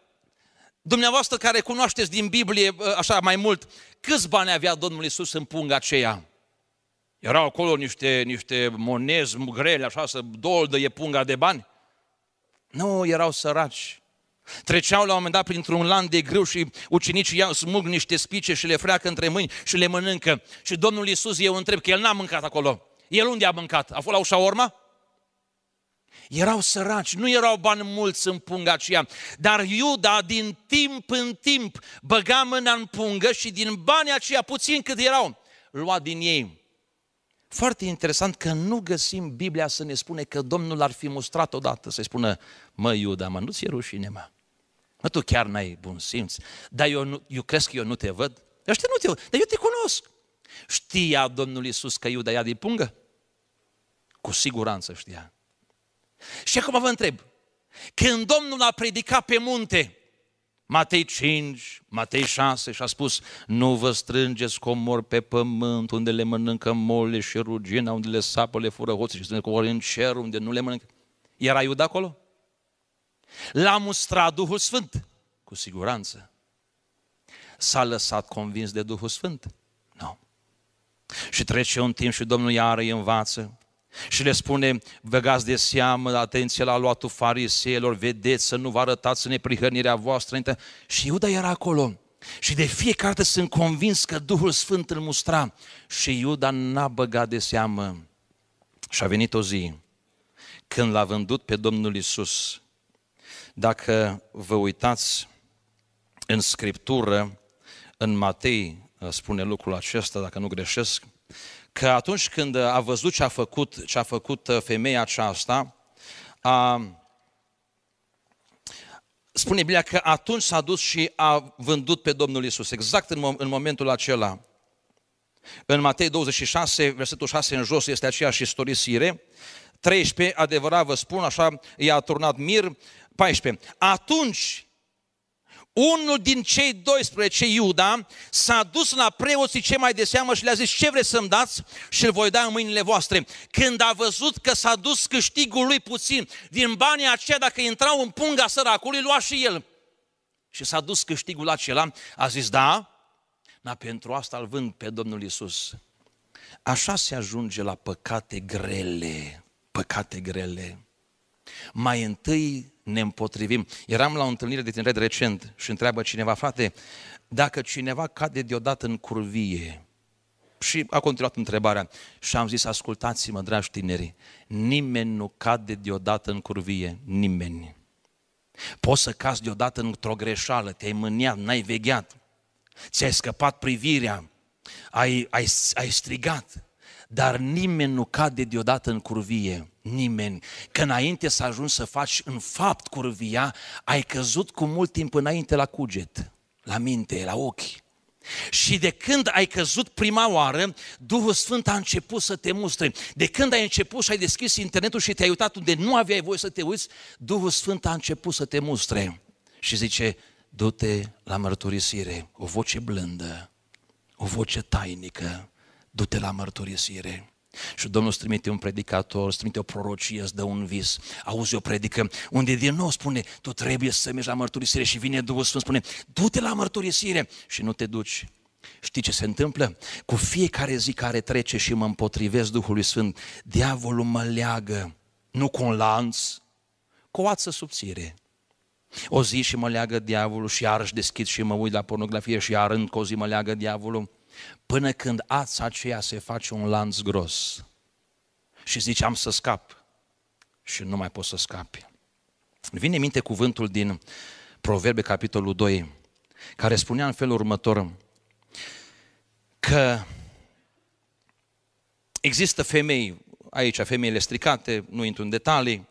Dumneavoastră care cunoașteți din Biblie ă, așa mai mult, câți bani avea Domnul Isus în punga aceea? Erau acolo niște, niște monezi grele, așa, să doldă e punga de bani? Nu, erau săraci. Treceau la un moment dat printr-un lan de grâu și ucenicii iau, smug niște spice și le freacă între mâini și le mănâncă. Și Domnul Iisus, eu întreb, că el n-a mâncat acolo. El unde a mâncat? A fost la ușa urma? Erau săraci, nu erau bani mulți în punga aceea, dar Iuda din timp în timp băga mâna în pungă și din banii aceia, puțin cât erau, lua din ei. Foarte interesant că nu găsim Biblia să ne spune că Domnul ar fi mustrat odată, să-i spună, mă Iuda, mă, nu ți-e rușine, mă. Mă, tu chiar n-ai bun simț, dar eu, nu, eu crezi că eu nu te văd? știu nu te văd, dar eu te cunosc. Știa Domnul Iisus că Iuda ia din pungă? Cu siguranță știa. Și acum vă întreb, când Domnul a predicat pe munte, Matei 5, Matei 6 și a spus, nu vă strângeți comori pe pământ unde le mănâncă mole și rugina, unde le sapă, le fură hoții și strângeți comori în cer unde nu le mănâncă. Era Iuda acolo? L-a mustrat Duhul Sfânt? Cu siguranță. S-a lăsat convins de Duhul Sfânt? Nu. Și trece un timp și Domnul iară îi învață și le spune, băgați de seamă, atenție la luatul fariseilor, vedeți să nu vă arătați neprihănirea voastră. Și Iuda era acolo. Și de fiecare dată sunt convins că Duhul Sfânt îl mustra. Și Iuda n-a băgat de seamă. Și a venit o zi când l-a vândut pe Domnul Isus dacă vă uitați în Scriptură, în Matei uh, spune lucrul acesta, dacă nu greșesc, că atunci când uh, a văzut ce a făcut, ce a făcut uh, femeia aceasta, a, spune Biblia că atunci s-a dus și a vândut pe Domnul Isus, exact în, în momentul acela. În Matei 26, versetul 6 în jos, este aceeași istorisire. 13, adevărat vă spun, așa i-a turnat mir, 14. Atunci, unul din cei 12, Iuda, s-a dus la preoții cei mai de seamă și le-a zis, ce vreți să-mi dați? Și îl voi da în mâinile voastre. Când a văzut că s-a dus câștigul lui puțin, din banii aceia, dacă intrau în punga săracului, lua și el. Și s-a dus câștigul acela, a zis, da, dar pentru asta îl vând pe Domnul Isus. Așa se ajunge la păcate grele, păcate grele. Mai întâi ne împotrivim. Eram la o întâlnire de tineret recent și întreabă cineva, frate, dacă cineva cade deodată în curvie, și a continuat întrebarea și am zis, ascultați-mă, dragi tineri, nimeni nu cade deodată în curvie, nimeni. Poți să cazi deodată într-o greșeală, te-ai mâniat, n-ai vegheat, ți-ai scăpat privirea, ai, ai, ai strigat, dar nimeni nu cade deodată în curvie, nimeni. Că înainte să ajungi să faci în fapt curvia, ai căzut cu mult timp înainte la cuget, la minte, la ochi. Și de când ai căzut prima oară, Duhul Sfânt a început să te mustre. De când ai început și ai deschis internetul și te-ai uitat unde nu aveai voie să te uiți, Duhul Sfânt a început să te mustre. Și zice, du-te la mărturisire, o voce blândă, o voce tainică, du-te la mărturisire. Și Domnul îți trimite un predicator, îți trimite o prorocie, îți dă un vis, auzi o predică, unde din nou spune, tu trebuie să mergi la mărturisire și vine Duhul Sfânt, spune, du-te la mărturisire și nu te duci. Știi ce se întâmplă? Cu fiecare zi care trece și mă împotrivesc Duhului Sfânt, diavolul mă leagă, nu cu un lanț, cu o ață subțire. O zi și mă leagă diavolul și iarăși deschid și mă uit la pornografie și iar încă o zi mă leagă diavolul până când ața aceea se face un lanț gros și zice am să scap și nu mai poți să scapi. Vine minte cuvântul din Proverbe capitolul 2, care spunea în felul următor că există femei, aici femeile stricate, nu intru în detalii,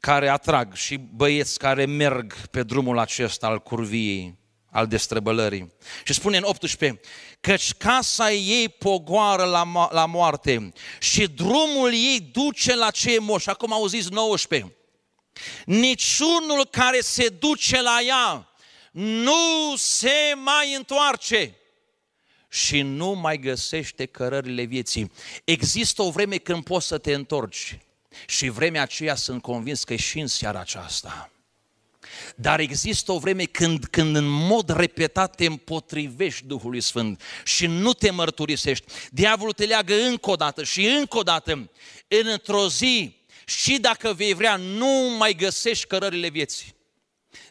care atrag și băieți care merg pe drumul acesta al curviei, al destrăbălării. Și spune în 18, căci casa ei pogoară la, mo- la moarte și drumul ei duce la cei moși. Acum auziți 19. Niciunul care se duce la ea nu se mai întoarce și nu mai găsește cărările vieții. Există o vreme când poți să te întorci și vremea aceea sunt convins că e și în seara aceasta. Dar există o vreme când, când în mod repetat te împotrivești Duhului Sfânt și nu te mărturisești. Diavolul te leagă încă o dată și încă o dată. În într-o zi, și dacă vei vrea, nu mai găsești cărările vieții.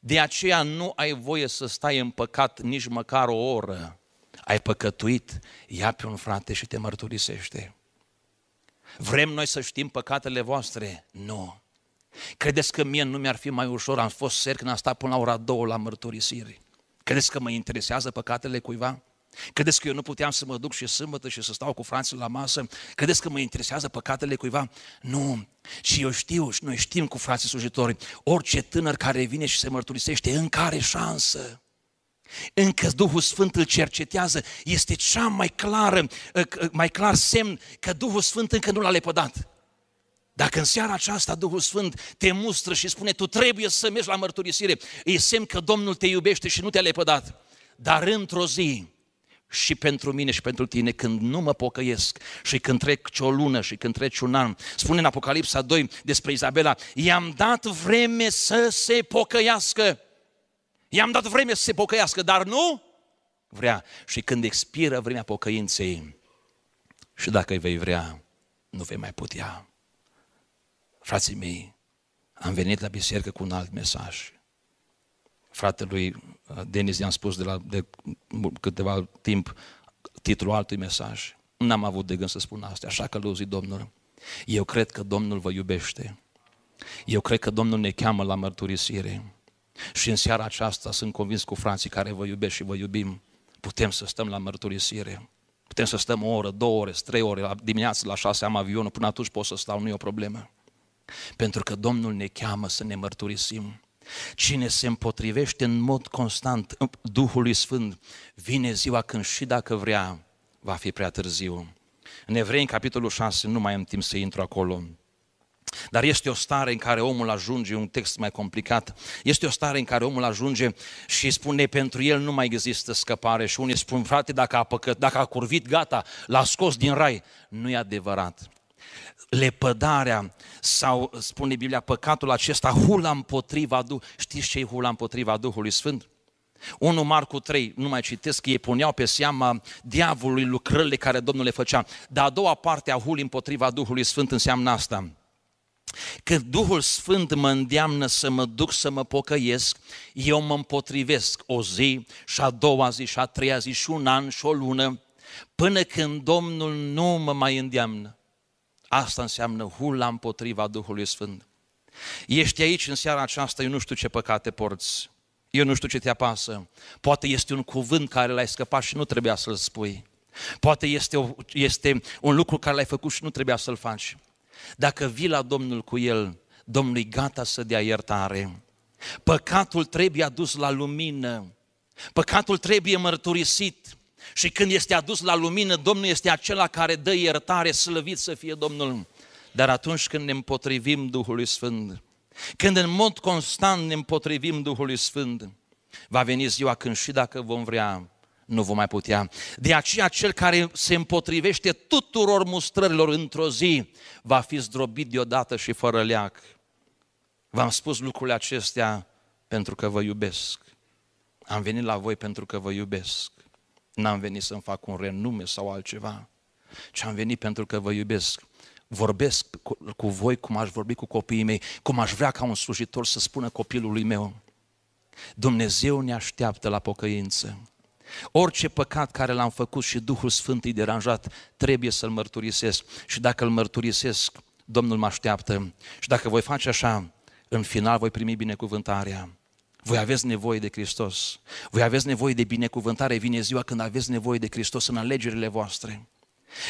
De aceea nu ai voie să stai în păcat nici măcar o oră. Ai păcătuit, ia pe un frate și te mărturisește. Vrem noi să știm păcatele voastre? Nu. Credeți că mie nu mi-ar fi mai ușor, am fost ser când am stat până la ora două la mărturisiri. Credeți că mă interesează păcatele cuiva? Credeți că eu nu puteam să mă duc și sâmbătă și să stau cu franții la masă? Credeți că mă interesează păcatele cuiva? Nu. Și eu știu și noi știm cu frații slujitori, orice tânăr care vine și se mărturisește, în care șansă. Încă Duhul Sfânt îl cercetează. Este cea mai clară, mai clar semn că Duhul Sfânt încă nu l-a lepădat. Dacă în seara aceasta Duhul Sfânt te mustră și spune tu trebuie să mergi la mărturisire, e semn că Domnul te iubește și nu te-a lepădat. Dar într-o zi, și pentru mine și pentru tine, când nu mă pocăiesc și când trec o lună și când treci un an, spune în Apocalipsa 2 despre Izabela, i-am dat vreme să se pocăiască. I-am dat vreme să se pocăiască, dar nu vrea. Și când expiră vremea pocăinței, și dacă îi vei vrea, nu vei mai putea. Frații mei, am venit la biserică cu un alt mesaj. Fratelui uh, Denis i-am spus de, la, de câteva timp titlul altui mesaj. N-am avut de gând să spun asta, așa că le Domnul. Eu cred că Domnul vă iubește. Eu cred că Domnul ne cheamă la mărturisire. Și în seara aceasta sunt convins cu frații care vă iubesc și vă iubim, putem să stăm la mărturisire. Putem să stăm o oră, două ore, trei ore, Dimineața la șase am avionul, până atunci pot să stau, nu e o problemă. Pentru că Domnul ne cheamă să ne mărturisim. Cine se împotrivește în mod constant Duhului Sfânt, vine ziua când și dacă vrea, va fi prea târziu. În Evrei, în capitolul 6, nu mai am timp să intru acolo. Dar este o stare în care omul ajunge, un text mai complicat, este o stare în care omul ajunge și spune pentru el nu mai există scăpare și unii spun, frate, dacă a, păcat, dacă a curvit, gata, l-a scos din rai. Nu e adevărat lepădarea sau, spune Biblia, păcatul acesta, hula împotriva Duhului. Știți ce e hula împotriva Duhului Sfânt? 1 Marcu 3, nu mai citesc, ei puneau pe seama diavolului lucrările care Domnul le făcea. Dar a doua parte a hulii împotriva Duhului Sfânt înseamnă asta. Că Duhul Sfânt mă îndeamnă să mă duc să mă pocăiesc, eu mă împotrivesc o zi și a doua zi și a treia zi și un an și o lună, până când Domnul nu mă mai îndeamnă. Asta înseamnă hula împotriva Duhului Sfânt. Ești aici în seara aceasta, eu nu știu ce păcate porți. Eu nu știu ce te apasă. Poate este un cuvânt care l-ai scăpat și nu trebuia să-l spui. Poate este, o, este un lucru care l-ai făcut și nu trebuia să-l faci. Dacă vii la Domnul cu el, Domnul e gata să dea iertare. Păcatul trebuie adus la lumină. Păcatul trebuie mărturisit. Și când este adus la lumină, Domnul este acela care dă iertare, slăvit să fie Domnul. Dar atunci când ne împotrivim Duhului Sfânt, când în mod constant ne împotrivim Duhului Sfânt, va veni ziua când și dacă vom vrea, nu vom mai putea. De aceea cel care se împotrivește tuturor mustrărilor într-o zi va fi zdrobit deodată și fără leac. V-am spus lucrurile acestea pentru că vă iubesc. Am venit la voi pentru că vă iubesc. N-am venit să-mi fac un renume sau altceva, ci am venit pentru că vă iubesc. Vorbesc cu, cu voi cum aș vorbi cu copiii mei, cum aș vrea ca un slujitor să spună copilului meu. Dumnezeu ne așteaptă la pocăință. Orice păcat care l-am făcut și Duhul Sfânt îi deranjat, trebuie să-l mărturisesc. Și dacă îl mărturisesc, Domnul mă așteaptă. Și dacă voi face așa, în final voi primi binecuvântarea. Voi aveți nevoie de Hristos. Voi aveți nevoie de binecuvântare. Vine ziua când aveți nevoie de Hristos în alegerile voastre.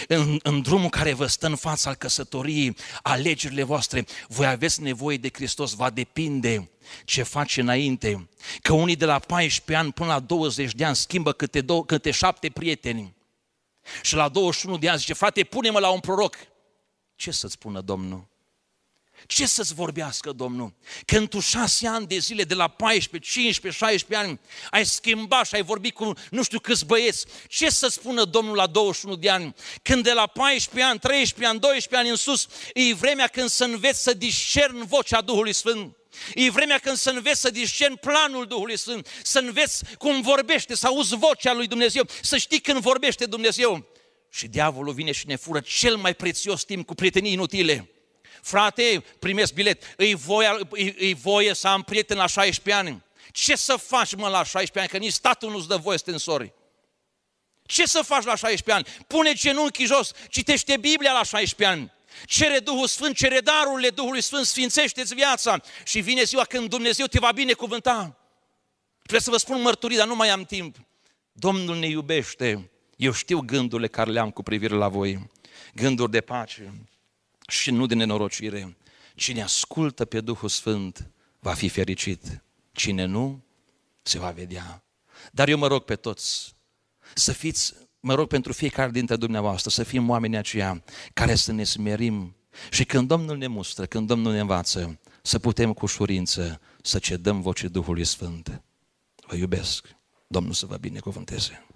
În, în drumul care vă stă în fața al căsătoriei, alegerile voastre, voi aveți nevoie de Hristos, va depinde ce face înainte. Că unii de la 14 ani până la 20 de ani schimbă câte, două, câte șapte prieteni. Și la 21 de ani zice, frate, pune-mă la un proroc. Ce să-ți spună Domnul? Ce să-ți vorbească Domnul? Când tu șase ani de zile, de la 14, 15, 16 ani, ai schimbat și ai vorbit cu nu știu câți băieți, ce să spună Domnul la 21 de ani? Când de la 14 ani, 13 ani, 12 ani în sus, e vremea când să înveți să discern vocea Duhului Sfânt. E vremea când să înveți să discern planul Duhului Sfânt, să înveți cum vorbește, să auzi vocea lui Dumnezeu, să știi când vorbește Dumnezeu. Și diavolul vine și ne fură cel mai prețios timp cu prietenii inutile Frate, primesc bilet, îi voie, îi, îi voie să am prieten la 16 ani. Ce să faci, mă, la 16 ani, că nici statul nu-ți dă voie să te însori. Ce să faci la 16 ani? Pune genunchii jos, citește Biblia la 16 ani. Cere Duhul Sfânt, cere darurile Duhului Sfânt, sfințește-ți viața și vine ziua când Dumnezeu te va binecuvânta. Trebuie să vă spun mărturii, dar nu mai am timp. Domnul ne iubește. Eu știu gândurile care le am cu privire la voi. Gânduri de pace, și nu de nenorocire. Cine ascultă pe Duhul Sfânt va fi fericit. Cine nu, se va vedea. Dar eu mă rog pe toți să fiți, mă rog pentru fiecare dintre dumneavoastră, să fim oamenii aceia care să ne smerim și când Domnul ne mustră, când Domnul ne învață, să putem cu ușurință să cedăm vocii Duhului Sfânt. Vă iubesc. Domnul să vă binecuvânteze.